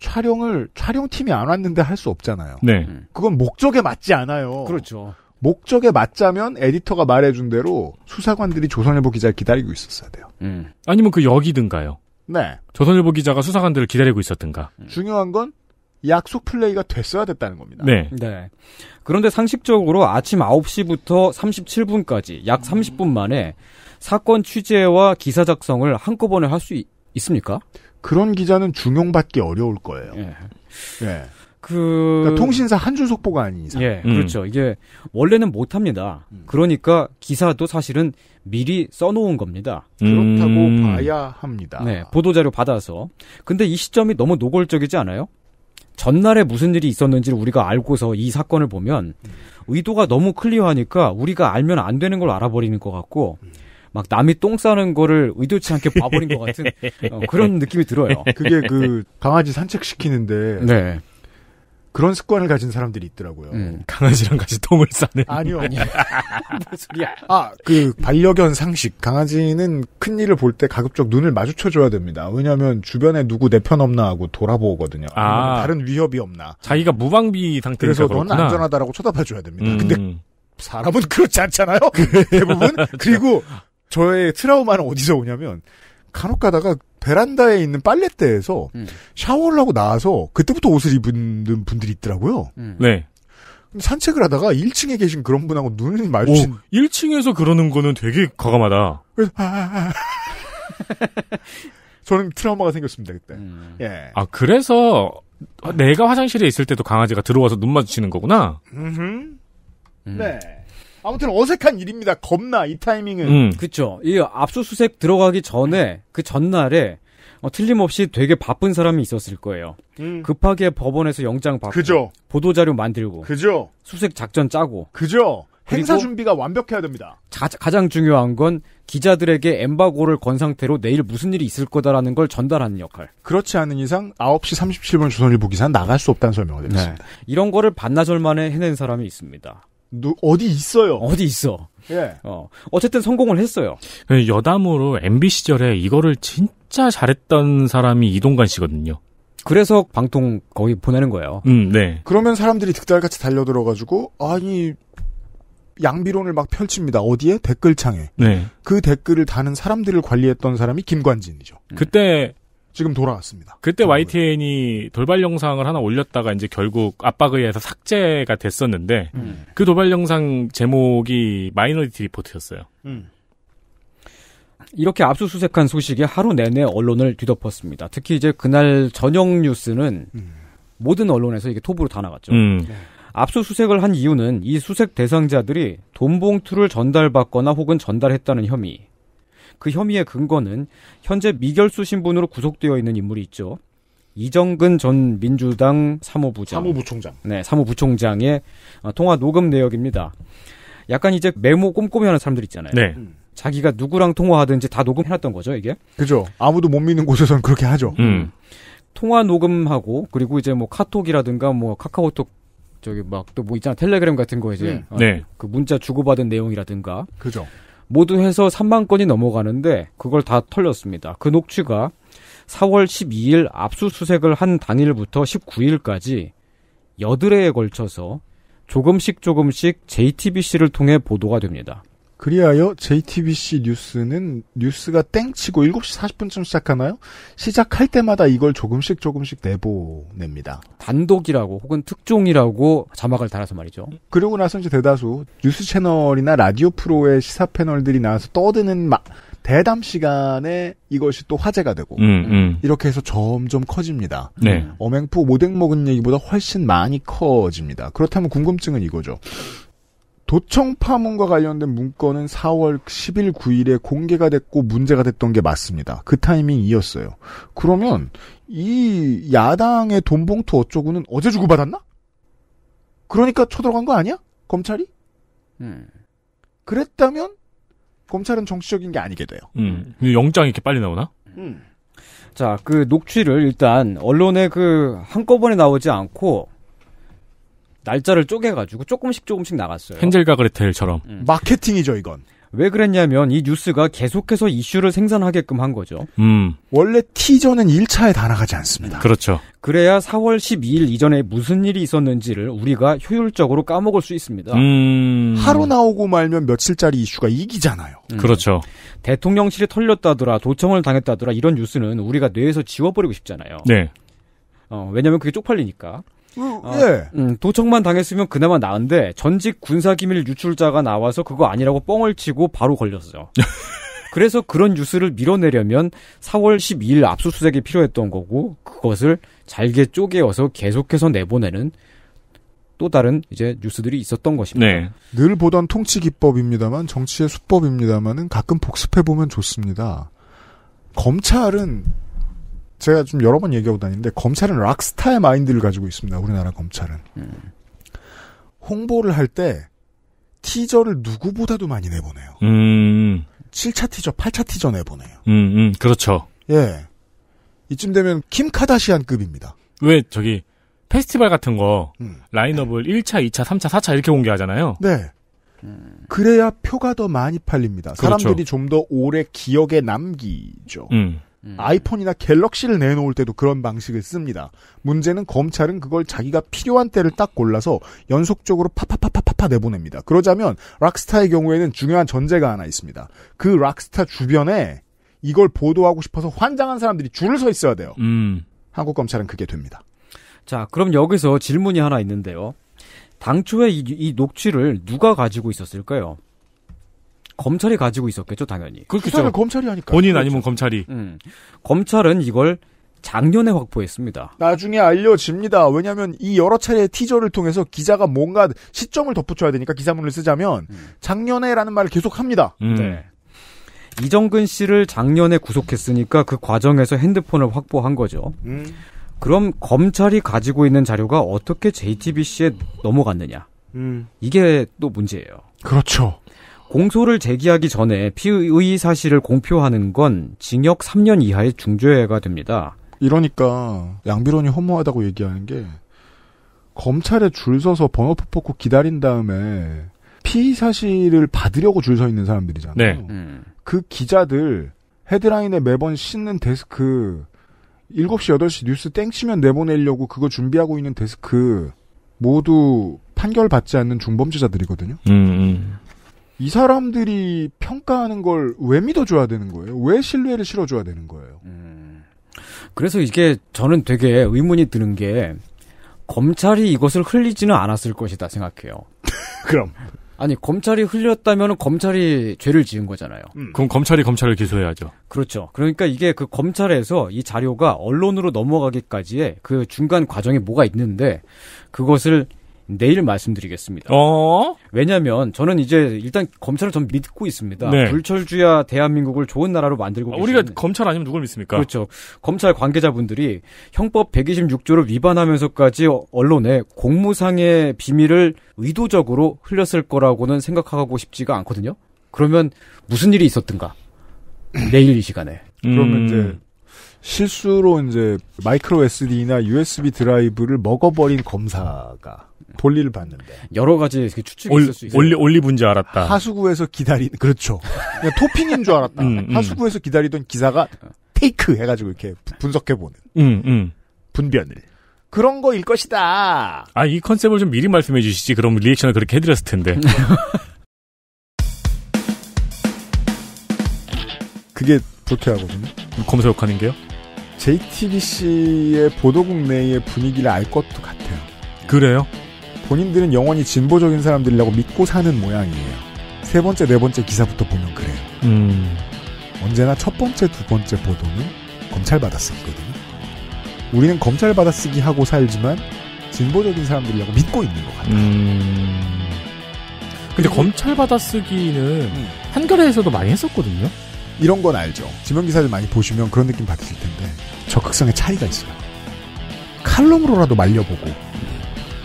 촬영을 촬영팀이 안 왔는데 할 수 없잖아요. 네. 음. 그건 목적에 맞지 않아요. 그렇죠. 목적에 맞자면 에디터가 말해준 대로 수사관들이 조선일보 기자를 기다리고 있었어야 돼요. 음. 아니면 그 역이든가요. 네. 조선일보 기자가 수사관들을 기다리고 있었든가. 음. 중요한 건 약속 플레이가 됐어야 됐다는 겁니다. 네. 네. 그런데 상식적으로 아침 9시부터 37분까지 약 30분 만에 사건 취재와 기사 작성을 한꺼번에 할 수 있습니까? 그런 기자는 중용받기 어려울 거예요. 예. 예. 그 그러니까 통신사 한줄 속보가 아닌 이상. 예, 음. 그렇죠. 이게 원래는 못 합니다. 음. 그러니까 기사도 사실은 미리 써놓은 겁니다. 그렇다고 음. 봐야 합니다. 네, 보도자료 받아서. 근데 이 시점이 너무 노골적이지 않아요? 전날에 무슨 일이 있었는지를 우리가 알고서 이 사건을 보면 음. 의도가 너무 클리어하니까 우리가 알면 안 되는 걸 알아버리는 것 같고 음. 막 남이 똥 싸는 거를 의도치 않게 봐버린 것 같은 어, 그런 느낌이 들어요. 그게 그 강아지 산책시키는데 네. 그런 습관을 가진 사람들이 있더라고요. 음. 강아지랑 같이 똥을 싸는. 아니요, 아니요. 소리야. 아, 그, 반려견 상식. 강아지는 큰 일을 볼 때 가급적 눈을 마주쳐줘야 됩니다. 왜냐면 하 주변에 누구 내 편 없나 하고 돌아보거든요. 아. 다른 위협이 없나. 자기가 무방비 상태에서. 그래서 넌 안전하다라고 쳐다봐줘야 됩니다. 음. 근데 사람은 그렇지 않잖아요. 대부분. 그리고 그렇죠. 저의 트라우마는 어디서 오냐면 간혹 가다가 베란다에 있는 빨랫대에서 음. 샤워를 하고 나와서 그때부터 옷을 입는 분들이 있더라고요. 음. 네. 산책을 하다가 1층에 계신 그런 분하고 눈이 마주친. 오, 1층에서 그러는 거는 되게 과감하다. 그래서 아, 아, 아. 아. 저는 트라우마가 생겼습니다 그때. 음. 예. 아 그래서 내가 화장실에 있을 때도 강아지가 들어와서 눈 마주치는 거구나. 음. 네. 아무튼 어색한 일입니다. 겁나 이 타이밍은. 음. 그렇죠. 이 압수수색 들어가기 전에 그 전날에 어, 틀림없이 되게 바쁜 사람이 있었을 거예요. 음. 급하게 법원에서 영장 받고 그죠. 보도자료 만들고 그죠. 수색 작전 짜고 그죠. 행사 준비가 완벽해야 됩니다. 자, 가장 중요한 건 기자들에게 엠바고를 건 상태로 내일 무슨 일이 있을 거다라는 걸 전달하는 역할. 그렇지 않은 이상 9시 37분 조선일보 기사는 나갈 수 없다는 설명을 드렸습니다. 네. 이런 거를 반나절 만에 해낸 사람이 있습니다. 누, 어디 있어요. 어디 있어. 예. 어. 어쨌든 성공을 했어요. 그 여담으로 MB 시절에 이거를 진짜 잘했던 사람이 이동관 씨거든요. 그래서 방통 거의 보내는 거예요. 음, 네. 그러면 사람들이 득달같이 달려들어가지고, 아니, 양비론을 막 펼칩니다. 어디에? 댓글창에. 네. 그 댓글을 다는 사람들을 관리했던 사람이 김관진이죠. 그때 지금 돌아왔습니다. 그때 YTN이 아, 네. 돌발 영상을 하나 올렸다가 이제 결국 압박에 의해서 삭제가 됐었는데 음. 그 돌발 영상 제목이 마이너리티 리포트였어요. 음. 이렇게 압수수색한 소식이 하루 내내 언론을 뒤덮었습니다. 특히 이제 그날 저녁 뉴스는 음. 모든 언론에서 이게 톱으로 다 나갔죠. 음. 네. 압수수색을 한 이유는 이 수색 대상자들이 돈 봉투를 전달받거나 혹은 전달했다는 혐의. 그 혐의의 근거는 현재 미결수 신분으로 구속되어 있는 인물이 있죠. 이정근 전 민주당 사무부장. 사무부총장. 네, 사무부총장의 어, 통화 녹음 내역입니다. 약간 이제 메모 꼼꼼히 하는 사람들 있잖아요. 네. 음. 자기가 누구랑 통화하든지 다 녹음해놨던 거죠, 이게? 그죠. 아무도 못 믿는 곳에서는 그렇게 하죠. 음. 음. 통화 녹음하고, 그리고 이제 뭐 카톡이라든가 뭐 카카오톡, 저기 막 또 뭐 있잖아, 텔레그램 같은 거 이제. 네. 네. 그 문자 주고받은 내용이라든가. 그죠. 모두 해서 3만 건이 넘어가는데 그걸 다 털렸습니다. 그 녹취가 4월 12일 압수수색을 한 당일부터 19일까지 여드레에 걸쳐서 조금씩 조금씩 JTBC를 통해 보도가 됩니다. 그리하여 JTBC 뉴스는 뉴스가 땡치고 7시 40분쯤 시작하나요? 시작할 때마다 이걸 조금씩 조금씩 내보냅니다. 단독이라고 혹은 특종이라고 자막을 달아서 말이죠. 그러고 나서 이제 대다수 뉴스 채널이나 라디오 프로의 시사 패널들이 나와서 떠드는 막 대담 시간에 이것이 또 화제가 되고 음, 음. 이렇게 해서 점점 커집니다. 네. 어맹포 모댕 먹은 얘기보다 훨씬 많이 커집니다. 그렇다면 궁금증은 이거죠. 도청 파문과 관련된 문건은 4월 10일 9일에 공개가 됐고 문제가 됐던 게 맞습니다. 그 타이밍이었어요. 그러면 이 야당의 돈봉투 어쩌고는 어제 주고받았나? 그러니까 쳐들어간 거 아니야? 검찰이? 음. 그랬다면 검찰은 정치적인 게 아니게 돼요. 음. 영장이 이렇게 빨리 나오나? 음. 자, 그 녹취를 일단 언론에 그 한꺼번에 나오지 않고 날짜를 쪼개가지고 조금씩 조금씩 나갔어요. 헨젤과 그레텔처럼. 음. 마케팅이죠, 이건. 왜 그랬냐면 이 뉴스가 계속해서 이슈를 생산하게끔 한 거죠. 음. 원래 티저는 1차에 다 나가지 않습니다. 그렇죠. 그래야 4월 12일 이전에 무슨 일이 있었는지를 우리가 효율적으로 까먹을 수 있습니다. 음. 하루 나오고 말면 며칠짜리 이슈가 이기잖아요. 음. 그렇죠. 대통령실이 털렸다더라, 도청을 당했다더라 이런 뉴스는 우리가 뇌에서 지워버리고 싶잖아요. 네. 어, 왜냐면 그게 쪽팔리니까. 어, 예. 음, 도청만 당했으면 그나마 나은데 전직 군사기밀 유출자가 나와서 그거 아니라고 뻥을 치고 바로 걸렸어요. 그래서 그런 뉴스를 밀어내려면 4월 12일 압수수색이 필요했던 거고 그것을 잘게 쪼개어서 계속해서 내보내는 또 다른 이제 뉴스들이 있었던 것입니다. 네. 늘 보던 통치 기법입니다만 정치의 수법입니다만은 가끔 복습해 보면 좋습니다. 검찰은 제가 좀 여러 번 얘기하고 다니는데 검찰은 락스타의 마인드를 가지고 있습니다. 우리나라 검찰은 음. 홍보를 할 때 티저를 누구보다도 많이 내보내요. 음. 7차 티저, 8차 티저 내보내요. 음, 음 그렇죠. 예. 이쯤 되면 킴 카다시안급입니다. 왜 저기 페스티벌 같은 거 음. 라인업을 네. 1차, 2차, 3차, 4차 이렇게 공개하잖아요. 네. 그래야 표가 더 많이 팔립니다. 그렇죠. 사람들이 좀 더 오래 기억에 남기죠. 음. 음. 아이폰이나 갤럭시를 내놓을 때도 그런 방식을 씁니다. 문제는 검찰은 그걸 자기가 필요한 때를 딱 골라서 연속적으로 파파파파파파 내보냅니다. 그러자면 락스타의 경우에는 중요한 전제가 하나 있습니다. 그 락스타 주변에 이걸 보도하고 싶어서 환장한 사람들이 줄을 서 있어야 돼요. 음. 한국 검찰은 그게 됩니다. 자, 그럼 여기서 질문이 하나 있는데요. 당초에 이, 이 녹취를 누가 가지고 있었을까요? 검찰이 가지고 있었겠죠, 당연히. 그 그렇게 수사 검찰이 하니까. 본인 그렇죠. 아니면 검찰이. 음. 검찰은 이걸 작년에 확보했습니다. 나중에 알려집니다. 왜냐하면 이 여러 차례의 티저를 통해서 기자가 뭔가 시점을 덧붙여야 되니까 기사문을 쓰자면 음. 작년에라는 말을 계속합니다. 음. 네. 이정근 씨를 작년에 구속했으니까 그 과정에서 핸드폰을 확보한 거죠. 음. 그럼 검찰이 가지고 있는 자료가 어떻게 JTBC에 넘어갔느냐? 음. 이게 또 문제예요. 그렇죠. 공소를 제기하기 전에 피의 사실을 공표하는 건 징역 3년 이하의 중죄가 됩니다. 이러니까 양비론이 허무하다고 얘기하는 게 검찰에 줄 서서 번호표 뽑고 기다린 다음에 피의 사실을 받으려고 줄 서 있는 사람들이잖아요. 네. 음. 그 기자들 헤드라인에 매번 싣는 데스크 7시, 8시 뉴스 땡치면 내보내려고 그거 준비하고 있는 데스크 모두 판결 받지 않는 중범죄자들이거든요. 음. 음. 이 사람들이 평가하는 걸 왜 믿어줘야 되는 거예요? 왜 신뢰를 실어줘야 되는 거예요? 음, 그래서 이게 저는 되게 의문이 드는 게 검찰이 이것을 흘리지는 않았을 것이다 생각해요. 그럼 아니 검찰이 흘렸다면 검찰이 죄를 지은 거잖아요. 음. 그럼 검찰이 검찰을 기소해야죠. 그렇죠. 그러니까 이게 그 검찰에서 이 자료가 언론으로 넘어가기까지의 그 중간 과정에 뭐가 있는데 그것을 내일 말씀드리겠습니다. 어? 왜냐면 하 저는 이제 일단 검찰을 전 믿고 있습니다. 네. 불철주야 대한민국을 좋은 나라로 만들고 아, 우리가 검찰 아니면 누굴 믿습니까? 그렇죠. 검찰 관계자분들이 형법 126조를 위반하면서까지 언론에 공무상의 비밀을 의도적으로 흘렸을 거라고는 생각하고 싶지가 않거든요. 그러면 무슨 일이 있었든가. 내일 이 시간에. 음... 그러면 이제 실수로 이제 마이크로 SD나 USB 드라이브를 먹어버린 검사가 볼일을 봤는데 여러 가지 그 추측이 올, 있을 수 있어요. 올리 올리 분지 알았다. 하수구에서 기다리 그렇죠. 그냥 토핑인 줄 알았다. 음, 음. 하수구에서 기다리던 기사가 테이크 해가지고 이렇게 분석해 보는 음, 음, 분변을 그런 거일 것이다. 아이 컨셉을 좀 미리 말씀해 주시지. 그럼 리액션을 그렇게 해드렸을 텐데. 그게 불쾌하거든요. 검사욕하는 게요? JTBC의 보도국 내의 분위기를 알 것도 같아요. 그래요? 본인들은 영원히 진보적인 사람들이라고 믿고 사는 모양이에요. 세 번째, 네 번째 기사부터 보면 그래요. 음. 언제나 첫 번째, 두 번째 보도는 검찰 받아쓰기거든요. 우리는 검찰 받아쓰기 하고 살지만 진보적인 사람들이라고 믿고 있는 것 같아요. 음. 근데 검찰 받아쓰기는 음. 한겨레에서도 많이 했었거든요. 이런 건 알죠. 지명 기사를 많이 보시면 그런 느낌 받으실 텐데 적극성의 차이가 있어요. 칼럼으로라도 말려보고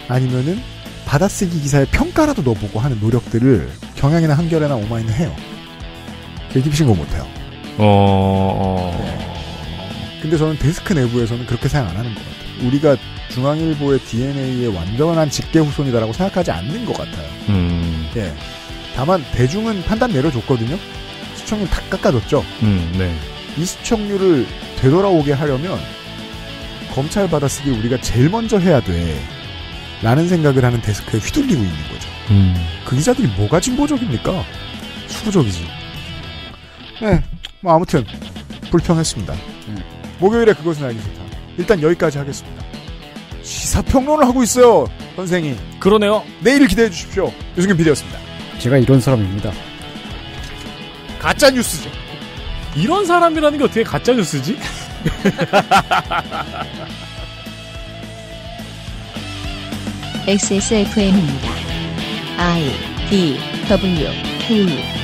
아니면은 받아쓰기 기사의 평가라도 넣어보고 하는 노력들을 경향이나 한겨레나 오마이는 해요. 되게 신거 못해요. 어... 어. 네. 근데 저는 데스크 내부에서는 그렇게 생각 안 하는 것 같아요. 우리가 중앙일보의 DNA의 완전한 직계 후손이다라고 생각하지 않는 것 같아요. 음... 예. 다만 대중은 판단 내려줬거든요. 시청률 다 깎아줬죠. 음, 네. 이 시청률을 되돌아오게 하려면 검찰 받아쓰기 우리가 제일 먼저 해야 돼. 라는 생각을 하는 데스크에 휘둘리고 있는 거죠. 음. 그 기자들이 뭐가 진보적입니까? 수구적이지. 네, 뭐 아무튼 불평했습니다. 음. 목요일에 그것은 알기 싫다. 일단 여기까지 하겠습니다. 시사평론을 하고 있어요, 선생이. 그러네요. 내일 기대해 주십시오. 유승균 p 디였습니다 제가 이런 사람입니다. 가짜 뉴스죠. 이런 사람이라는 게 어떻게 가짜 뉴스지? XSFM입니다. I D W K